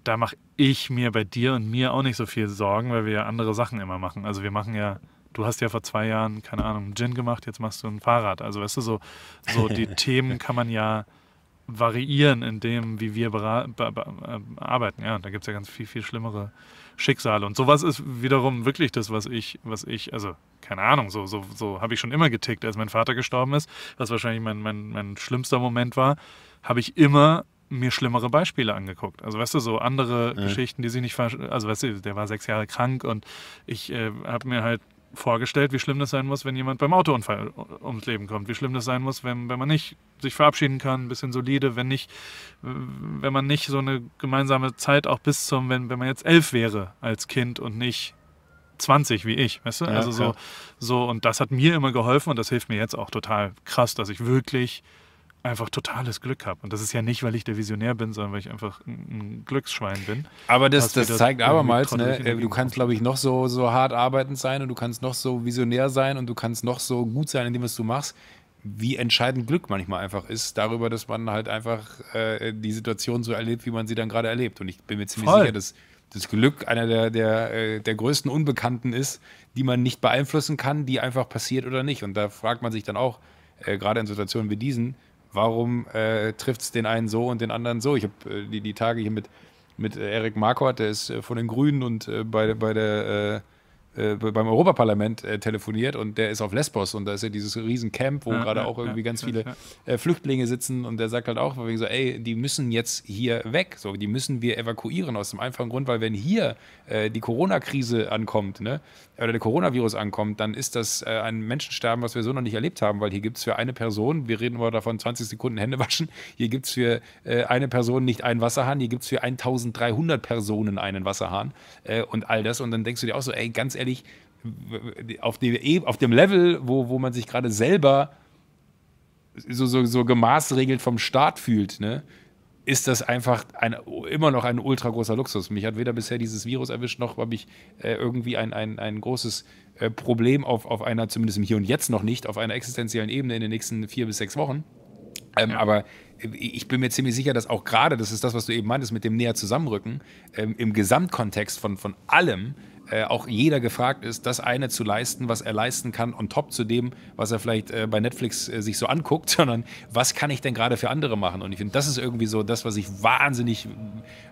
[SPEAKER 1] da mache ich mir bei dir und mir auch nicht so viel Sorgen, weil wir ja andere Sachen immer machen. Also wir machen ja, du hast ja vor zwei Jahren, keine Ahnung, Gin gemacht, jetzt machst du ein Fahrrad. Also weißt du, so, so die Themen kann man ja variieren in dem, wie wir äh, arbeiten. Ja, da gibt es ja ganz viel, viel schlimmere Schicksale. Und sowas ist wiederum wirklich das, was ich, was ich, also keine Ahnung, so, so, so habe ich schon immer getickt, als mein Vater gestorben ist, was wahrscheinlich mein, mein, mein schlimmster Moment war, habe ich immer mir schlimmere Beispiele angeguckt. Also weißt du, so andere ja. Geschichten, die sich nicht Also weißt du, der war sechs Jahre krank und ich äh, habe mir halt vorgestellt, wie schlimm das sein muss, wenn jemand beim Autounfall ums Leben kommt, wie schlimm das sein muss, wenn, wenn man nicht sich verabschieden kann, ein bisschen solide, wenn nicht, wenn man nicht so eine gemeinsame Zeit auch bis zum, wenn, wenn man jetzt elf wäre als Kind und nicht 20 wie ich, weißt du? Ja, also so, so, und das hat mir immer geholfen und das hilft mir jetzt auch total krass, dass ich wirklich einfach totales Glück habe. Und das ist ja nicht, weil ich der Visionär bin, sondern weil ich einfach ein
[SPEAKER 2] Glücksschwein bin. Aber das, das zeigt abermals, ne? Äh, du kannst, glaube ich, noch so, so hart arbeitend sein und du kannst noch so visionär sein und du kannst noch so gut sein in dem, was du machst. Wie entscheidend Glück manchmal einfach ist, darüber, dass man halt einfach äh, die Situation so erlebt, wie man sie dann gerade erlebt. Und ich bin mir ziemlich Voll. sicher, dass das Glück einer der, der, äh, der größten Unbekannten ist, die man nicht beeinflussen kann, die einfach passiert oder nicht. Und da fragt man sich dann auch, äh, gerade in Situationen wie diesen, warum äh, trifft es den einen so und den anderen so? Ich habe äh, die, die Tage hier mit, mit äh, Erik Marquardt, der ist äh, von den Grünen und äh, bei, bei der äh, äh, beim Europaparlament äh, telefoniert und der ist auf Lesbos und da ist ja dieses Riesencamp, wo ja, gerade ja, auch irgendwie ja, ganz viele äh, Flüchtlinge sitzen und der sagt halt auch, wegen so, ey, die müssen jetzt hier weg, so, die müssen wir evakuieren aus dem einfachen Grund, weil wenn hier äh, die Corona-Krise ankommt, ne, oder der Coronavirus ankommt, dann ist das äh, ein Menschensterben, was wir so noch nicht erlebt haben, weil hier gibt es für eine Person, wir reden immer davon, 20 Sekunden Hände waschen, hier gibt es für äh, eine Person nicht einen Wasserhahn, hier gibt es für 1300 Personen einen Wasserhahn und all das und dann denkst du dir auch so, ey, ganz ehrlich, ehrlich, auf dem, e, auf dem Level, wo, wo man sich gerade selber so, so, so gemaßregelt vom Staat fühlt, ne, ist das einfach ein, immer noch ein ultra großer Luxus. Mich hat weder bisher dieses Virus erwischt, noch habe ich äh, irgendwie ein, ein, ein großes äh, Problem auf, auf einer, zumindest im Hier und Jetzt noch nicht, auf einer existenziellen Ebene in den nächsten vier bis sechs Wochen. Ähm, ja. Aber ich bin mir ziemlich sicher, dass auch gerade, das ist das, was du eben meintest, mit dem näher zusammenrücken, ähm, im Gesamtkontext von, von allem, äh, auch jeder gefragt ist, das eine zu leisten, was er leisten kann, on top zu dem, was er vielleicht äh, bei Netflix äh, sich so anguckt, sondern was kann ich denn gerade für andere machen? Und ich finde, das ist irgendwie so das, was ich wahnsinnig,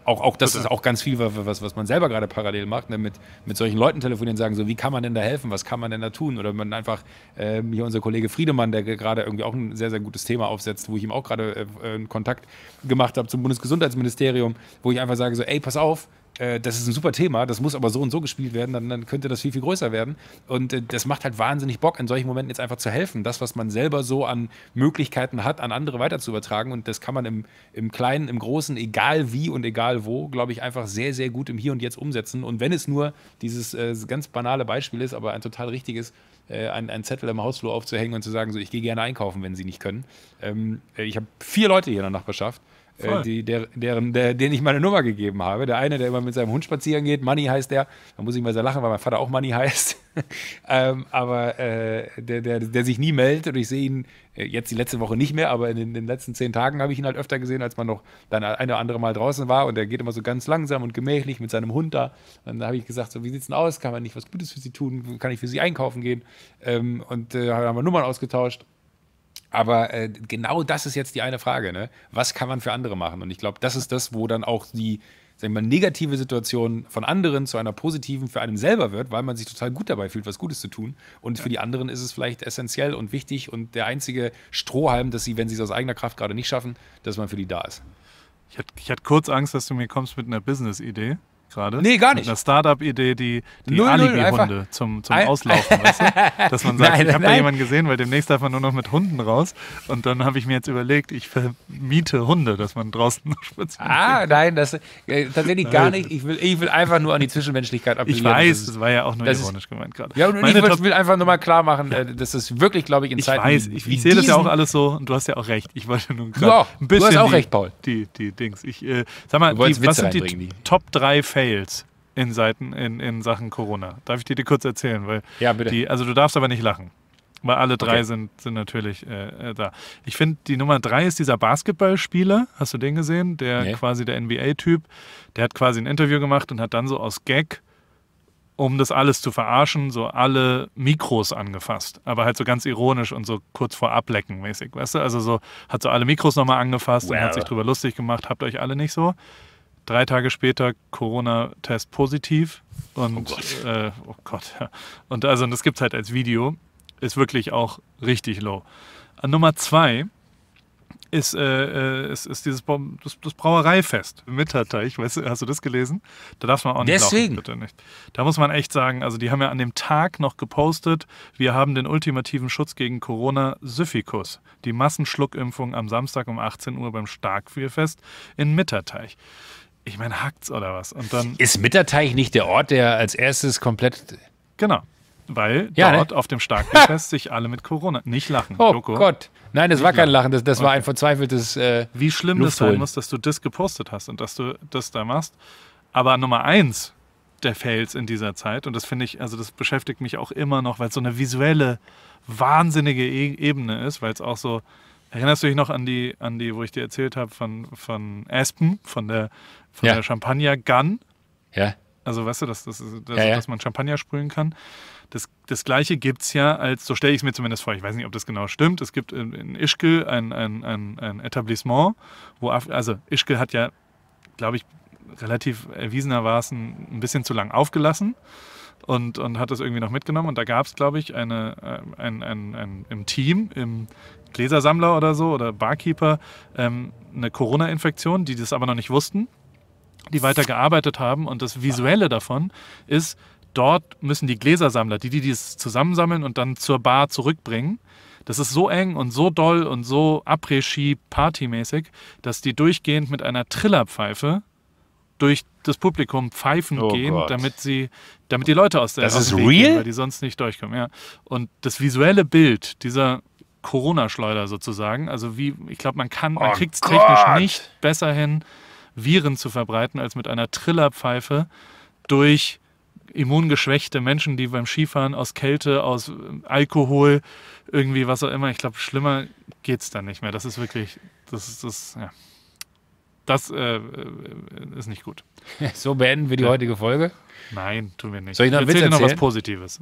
[SPEAKER 2] auch, auch das Total. ist auch ganz viel, was, was man selber gerade parallel macht, ne? mit, mit solchen Leuten telefonieren, sagen so, wie kann man denn da helfen, was kann man denn da tun? Oder man einfach, ähm, hier unser Kollege Friedemann, der gerade irgendwie auch ein sehr, sehr gutes Thema aufsetzt, wo ich ihm auch gerade äh, einen Kontakt gemacht habe zum Bundesgesundheitsministerium, wo ich einfach sage so, ey, pass auf, äh, das ist ein super Thema, das muss aber so und so gespielt werden, dann, dann könnte das viel, viel größer werden. Und äh, das macht halt wahnsinnig Bock, in solchen Momenten jetzt einfach zu helfen, das, was man selber so an Möglichkeiten hat, an andere weiter zu übertragen. Und das kann man im, im Kleinen, im Großen, egal wie und egal wo, glaube ich, einfach sehr, sehr gut im Hier und Jetzt umsetzen. Und wenn es nur dieses äh, ganz banale Beispiel ist, aber ein total richtiges, äh, einen, einen, Zettel im Hausflur aufzuhängen und zu sagen, so, ich gehe gerne einkaufen, wenn sie nicht können. Ähm, äh, ich habe vier Leute hier in der Nachbarschaft äh, die, der, deren, der, denen ich meine Nummer gegeben habe. Der eine, der immer mit seinem Hund spazieren geht, Money heißt der. Da muss ich mal sehr lachen, weil mein Vater auch Money heißt. ähm, aber äh, der, der, der sich nie meldet und ich sehe ihn äh, jetzt die letzte Woche nicht mehr, aber in den, in den letzten zehn Tagen habe ich ihn halt öfter gesehen, als man noch dann ein oder andere Mal draußen war und der geht immer so ganz langsam und gemächlich mit seinem Hund da. Und da habe ich gesagt, so, wie sieht's denn aus? Kann man nicht was Gutes für sie tun? Kann ich für sie einkaufen gehen? Ähm, und äh, haben wir Nummern ausgetauscht aber äh, genau das ist jetzt die eine Frage. Ne? Was kann man für andere machen? Und ich glaube, das ist das, wo dann auch die sagen wir, mal, negative Situation von anderen zu einer positiven für einen selber wird, weil man sich total gut dabei fühlt, was Gutes zu tun. Und ja. für die anderen ist es vielleicht essentiell und wichtig und der einzige Strohhalm, dass sie, wenn sie es aus eigener Kraft gerade nicht schaffen, dass man für die da ist. ich hatte kurz Angst, dass du mir
[SPEAKER 1] kommst mit einer Business-Idee gerade. Nee, gar nicht. Mit einer Startup-Idee, die, die Alibi-Hunde zum, zum Auslaufen, weißt du? Dass man sagt, nein, ich habe da jemanden gesehen, weil demnächst darf man nur noch mit Hunden raus. Und dann habe ich mir jetzt überlegt, ich vermiete Hunde, dass man draußen noch spazieren Ah,
[SPEAKER 2] geht. nein, das äh, tatsächlich gar nicht. Ich will, ich will einfach nur an die Zwischenmenschlichkeit appellieren. Ich weiß, das war ja auch nur das ironisch ist, gemeint gerade. Ja, und Meine ich will einfach nur mal klar machen, ja. Äh, dass es wirklich, glaube ich, in ich Zeiten weiß, ich, ich sehe das ja auch alles
[SPEAKER 1] so und du hast ja auch recht. Ich wollte nur gerade ein bisschen Du hast auch die, recht, Paul. Die, die Dings. Ich, äh, sag mal, die, was sind die, die Top 3 Fans Fails in, Seiten, in, in Sachen Corona. Darf ich dir die kurz erzählen? Weil ja, bitte. Die, also du darfst aber nicht lachen. Weil alle drei okay. sind, sind natürlich äh, äh da. Ich finde, die Nummer drei ist dieser Basketballspieler. Hast du den gesehen? Der nee. quasi der NBA-Typ. Der hat quasi ein Interview gemacht und hat dann so aus Gag, um das alles zu verarschen, so alle Mikros angefasst. Aber halt so ganz ironisch und so kurz vor Ablecken mäßig. Weißt du? Also so hat so alle Mikros nochmal angefasst wow. und hat sich drüber lustig gemacht. Habt euch alle nicht so drei Tage später Corona-Test positiv. Und, oh Gott. Äh, oh Gott ja. Und also, das gibt es halt als Video. Ist wirklich auch richtig low. An äh, Nummer zwei ist, äh, äh ist, ist dieses das, das Brauereifest. Mitterteich, weißt du, hast du das gelesen? Da darf man auch nicht Deswegen. Laufen, bitte nicht. Da muss man echt sagen, also die haben ja an dem Tag noch gepostet, wir haben den ultimativen Schutz gegen Corona Syphikus, die Massenschluckimpfung am Samstag um 18 Uhr beim Starkbierfest in Mitterteich ich
[SPEAKER 2] meine, hackt's oder was? Und dann ist Mitterteich nicht der Ort, der als erstes komplett. Genau. Weil ja, dort ne? auf dem Starkbierfest sich alle mit Corona nicht lachen. Oh Loco. Gott. Nein, das nicht war kein Lachen, das, das okay. war ein
[SPEAKER 1] verzweifeltes. Äh, Wie schlimm Luftholen. das sein muss, dass du das gepostet hast und dass du das da machst. Aber Nummer eins der Fails in dieser Zeit, und das finde ich, also das beschäftigt mich auch immer noch, weil es so eine visuelle, wahnsinnige e Ebene ist, weil es auch so, Erinnerst du dich noch an die, an die, wo ich dir erzählt habe, von, von Aspen, von der, von ja. der Champagner Gun? Ja. Also weißt du, dass, dass, dass, ja, ja. dass man Champagner sprühen kann. Das, das gleiche gibt es ja als, so stelle ich es mir zumindest vor, ich weiß nicht, ob das genau stimmt. Es gibt in, in Ischgl ein, ein, ein, ein Etablissement, wo, Af also Ischgl hat ja, glaube ich, relativ erwiesenermaßen ein bisschen zu lang aufgelassen und, und hat das irgendwie noch mitgenommen. Und da gab es, glaube ich, eine, ein, äh, ein, ein, ein, im Team, im, Gläsersammler oder so oder Barkeeper ähm, eine Corona-Infektion, die das aber noch nicht wussten, die weiter gearbeitet haben. Und das Visuelle davon ist, dort müssen die Gläsersammler, die, die das zusammensammeln und dann zur Bar zurückbringen, das ist so eng und so doll und so Après-Ski-Partymäßig, dass die durchgehend mit einer Trillerpfeife durch das Publikum pfeifen oh gehen, Gott. damit sie, damit die Leute aus der das aus ist real? Gehen, weil die sonst nicht durchkommen. Ja. Und das visuelle Bild dieser Corona-Schleuder sozusagen. Also wie, ich glaube, man kann, man oh kriegt es technisch nicht besser hin, Viren zu verbreiten, als mit einer Trillerpfeife durch immungeschwächte Menschen, die beim Skifahren aus Kälte, aus äh, Alkohol, irgendwie was auch immer, ich glaube, schlimmer geht es dann nicht mehr. Das ist wirklich, das ist das, ja. Das äh, äh ist nicht gut. So beenden wir die ja. heutige Folge? Nein, tun wir nicht. Soll ich noch, ich erzähle noch was Positives.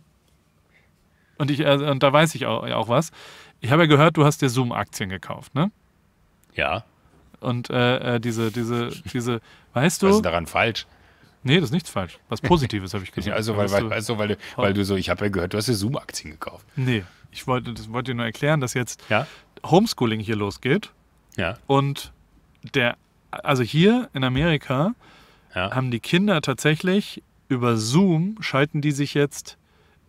[SPEAKER 1] Und, ich, äh, und da weiß ich auch, auch was. Ich habe ja gehört, du hast dir Zoom-Aktien gekauft, ne? Ja. Und äh, äh diese, diese, diese, weißt du. Was ist
[SPEAKER 2] daran falsch? Nee, das ist nichts falsch. Was Positives habe ich gesagt. Also, weil, weil, also, weil, du, oh. weil du so, ich habe ja gehört, du hast dir Zoom-Aktien gekauft.
[SPEAKER 1] Nee, ich wollte, das wollte dir nur erklären, dass jetzt ja? Homeschooling hier losgeht. Ja. Und der, also hier in Amerika ja. haben die Kinder tatsächlich über Zoom, schalten die sich jetzt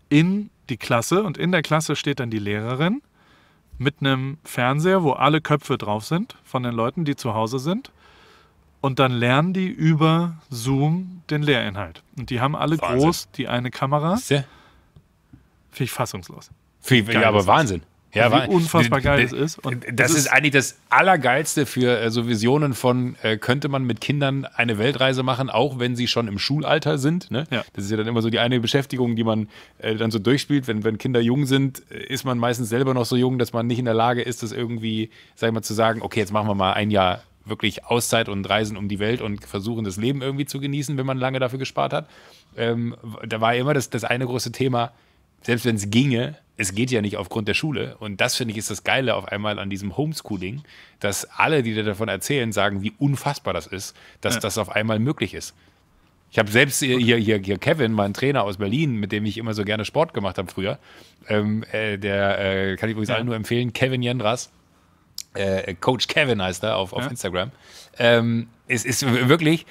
[SPEAKER 1] in die Klasse und in der Klasse steht dann die Lehrerin mit einem Fernseher, wo alle Köpfe drauf sind von den Leuten, die zu Hause sind. Und dann lernen die über Zoom den Lehrinhalt. Und die haben alle Wahnsinn. groß die eine Kamera. Finde ich fassungslos. Für, ja, aber Wahnsinn. Ja, wie unfassbar geil das ist. Und das, das ist,
[SPEAKER 2] eigentlich das Allergeilste für äh, so Visionen von, äh, könnte man mit Kindern eine Weltreise machen, auch wenn sie schon im Schulalter sind. Ne? Ja. Das ist ja dann immer so die eine Beschäftigung, die man äh, dann so durchspielt. Wenn, wenn Kinder jung sind, äh, ist man meistens selber noch so jung, dass man nicht in der Lage ist, das irgendwie, sag ich mal, zu sagen, okay, jetzt machen wir mal ein Jahr wirklich Auszeit und Reisen um die Welt und versuchen, das Leben irgendwie zu genießen, wenn man lange dafür gespart hat. Ähm, da war immer das, das eine große Thema, selbst wenn es ginge, es geht ja nicht aufgrund der Schule. Und das finde ich ist das Geile auf einmal an diesem Homeschooling, dass alle, die dir davon erzählen, sagen, wie unfassbar das ist, dass ja. das auf einmal möglich ist. Ich habe selbst hier, hier, hier Kevin, mein Trainer aus Berlin, mit dem ich immer so gerne Sport gemacht habe früher. Ähm, äh, der äh, kann ich übrigens ja. allen nur empfehlen, Kevin Jendras. Äh, Coach Kevin heißt er auf, auf ja. Instagram. Ähm, es ist wirklich,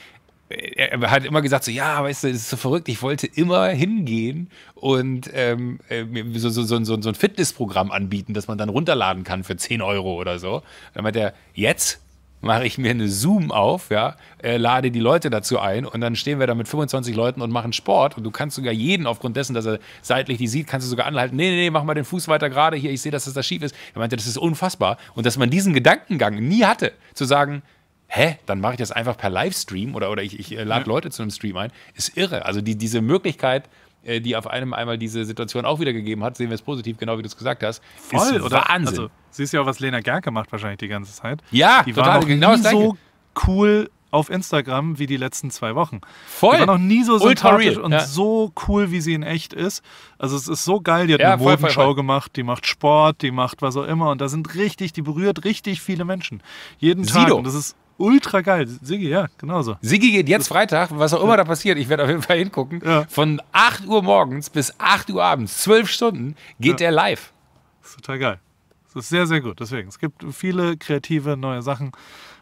[SPEAKER 2] er hat immer gesagt, so ja, weißt du, das ist so verrückt, ich wollte immer hingehen und ähm, äh, so, so, so, so, ein Fitnessprogramm anbieten, das man dann runterladen kann für 10 Euro oder so. Dann meinte er, jetzt mache ich mir eine Zoom auf, ja, äh, lade die Leute dazu ein und dann stehen wir da mit 25 Leuten und machen Sport und du kannst sogar jeden aufgrund dessen, dass er seitlich die sieht, kannst du sogar anhalten, nee, nee, nee, mach mal den Fuß weiter gerade hier, ich sehe, dass das da schief ist. Er meinte, das ist unfassbar und dass man diesen Gedankengang nie hatte, zu sagen, hä, dann mache ich das einfach per Livestream oder, oder ich, ich äh, lade ja. Leute zu einem Stream ein, ist irre. Also die, diese Möglichkeit, äh, die auf einem einmal diese Situation auch wieder gegeben hat, sehen wir es positiv, genau wie du es gesagt hast. Voll, ist oder? Wahnsinn. Also, siehst ja auch, was Lena Gerke macht wahrscheinlich die ganze Zeit. Ja, die total, war genau so
[SPEAKER 1] cool auf Instagram wie die letzten zwei Wochen. Voll. Die war noch nie so sympathisch und ja. so cool, wie sie in echt ist. Also es ist so geil, die hat ja, eine Modenschau gemacht, die macht Sport, die macht was auch immer und da sind richtig, die berührt richtig
[SPEAKER 2] viele Menschen. Jeden Sido. Und das ist ultra geil. Siggi, ja, genauso. Siggi geht jetzt Freitag, was auch immer ja. da passiert, ich werde auf jeden Fall hingucken. Ja. Von 8 Uhr morgens bis 8 Uhr abends, 12 Stunden, geht ja. er live. Das ist total geil. Das ist sehr, sehr gut. Deswegen, es gibt viele kreative neue Sachen.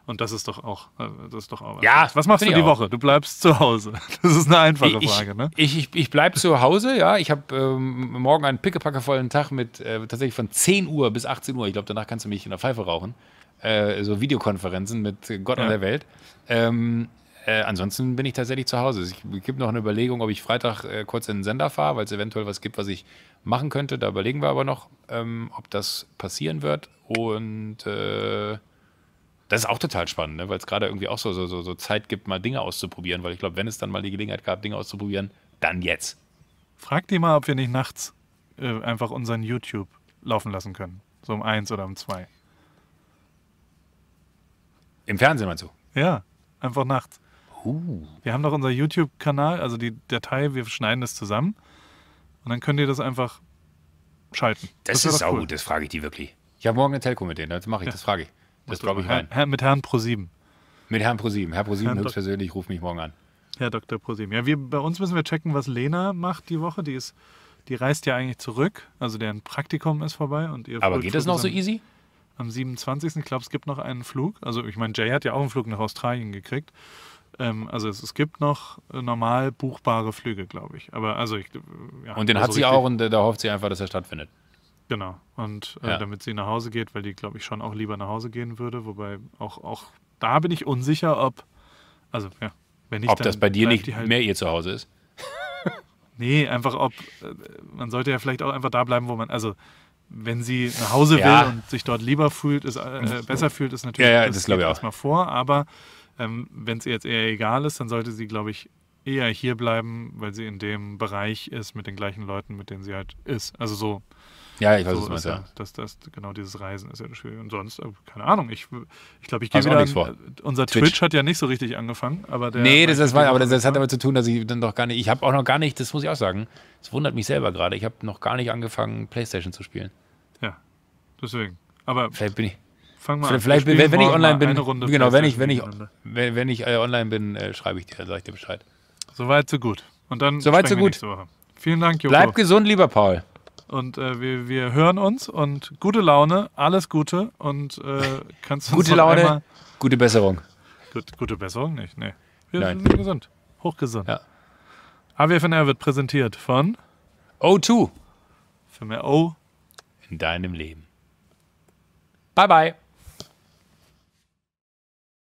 [SPEAKER 1] Und das ist doch auch, äh, das ist doch auch. Ja, was, was machst du die auch. Woche? Du bleibst zu Hause. Das ist eine einfache ich, Frage, ne?
[SPEAKER 2] Ich, ich, ich bleibe zu Hause, ja. Ich habe ähm, morgen einen pickepackevollen Tag mit äh, tatsächlich von 10 Uhr bis 18 Uhr. Ich glaube, danach kannst du mich in der Pfeife rauchen äh, so Videokonferenzen mit Gott ja. und der Welt. Ähm, äh, ansonsten bin ich tatsächlich zu Hause. Ich gibt noch eine Überlegung, ob ich Freitag äh, kurz in den Sender fahre, weil es eventuell was gibt, was ich machen könnte. Da überlegen wir aber noch, ähm, ob das passieren wird. Und äh, das ist auch total spannend, ne? weil es gerade irgendwie auch so, so, so, Zeit gibt, mal Dinge auszuprobieren. Weil ich glaube, wenn es dann mal die Gelegenheit gab, Dinge auszuprobieren, dann jetzt.
[SPEAKER 1] Frag die mal, ob wir nicht nachts äh, einfach unseren YouTube laufen lassen können. So um eins oder um zwei. Im Fernsehen meinst du? Ja, einfach nachts. Uh. Wir haben doch unser YouTube-Kanal, also die Datei, wir schneiden das zusammen und dann könnt ihr das
[SPEAKER 2] einfach schalten. Das, das ist auch cool. gut, das frage ich die wirklich. Ich habe morgen eine Telco mit denen, das mache ich, ja. das frage ich. Das glaube ich rein. Herr, mit Herrn ProSieben. Mit Herrn ProSieben. Herr ProSieben 7 höchstpersönlich ruft mich morgen an.
[SPEAKER 1] Herr Dr. ProSieben. Ja, wir, bei uns müssen wir checken, was Lena macht die Woche. Die, ist, die reist ja eigentlich zurück. Also deren Praktikum ist vorbei. und ihr Aber geht das noch so easy? am 27. Ich glaube, es gibt noch einen Flug. Also ich meine, Jay hat ja auch einen Flug nach Australien gekriegt. Ähm, also es, es, gibt noch äh, normal buchbare Flüge, glaube ich. Aber also ich, äh, ja, und den also hat sie auch und
[SPEAKER 2] da hofft sie einfach, dass er stattfindet.
[SPEAKER 1] Genau. Und äh, ja. damit sie nach Hause geht, weil die, glaube ich, schon auch lieber nach Hause gehen würde. Wobei auch, auch da bin ich unsicher, ob, also ja, wenn ich. Ob das bei dir nicht
[SPEAKER 2] halt mehr ihr Zuhause ist?
[SPEAKER 1] nee, einfach ob, äh, man sollte ja vielleicht auch einfach da bleiben, wo man, also wenn sie nach Hause will und sich dort lieber fühlt, ist, äh, mhm. besser fühlt, ist natürlich ja, ja, das, das geht erstmal vor. Aber ähm, wenn es ihr jetzt eher egal ist, dann sollte sie, glaube ich, eher hier bleiben, weil sie in dem Bereich ist mit den gleichen Leuten, mit denen sie halt ist. Also so ja, ich weiß so, es ja. Das, das, genau dieses Reisen ist ja das Schwierige. Und sonst, äh, keine Ahnung, ich glaube,
[SPEAKER 2] ich, glaub, ich gehe wieder. An, vor. Äh, unser Twitch. Twitch.
[SPEAKER 1] hat ja nicht so richtig angefangen, aber der. Nee, das, das war, aber das, das hat ne? damit
[SPEAKER 2] zu tun, dass ich dann doch gar nicht. Ich habe auch noch gar nicht, das muss ich auch sagen, das wundert mich selber gerade. Ich habe noch gar nicht angefangen, Playstation zu spielen. Ja, deswegen. Aber. Vielleicht bin ich. Fang mal vielleicht, an. Vielleicht, wenn, ich online bin. Genau, wenn ich, wenn ich, wenn, wenn ich äh, online bin, äh, schreibe ich dir, sage ich dir Bescheid. Soweit, so gut. Und dann. Soweit, so gut. Vielen Dank, Joko. Bleib gesund, lieber Paul.
[SPEAKER 1] Und äh, wir, wir hören uns und gute Laune, alles Gute und äh, kannst du Gute Laune,
[SPEAKER 2] gute Besserung.
[SPEAKER 1] Gut, gute Besserung nicht, nee. Wir Nein. sind gesund, hochgesund. Ja. AWFNR wird präsentiert von O2. Für mehr O in deinem Leben. Bye bye.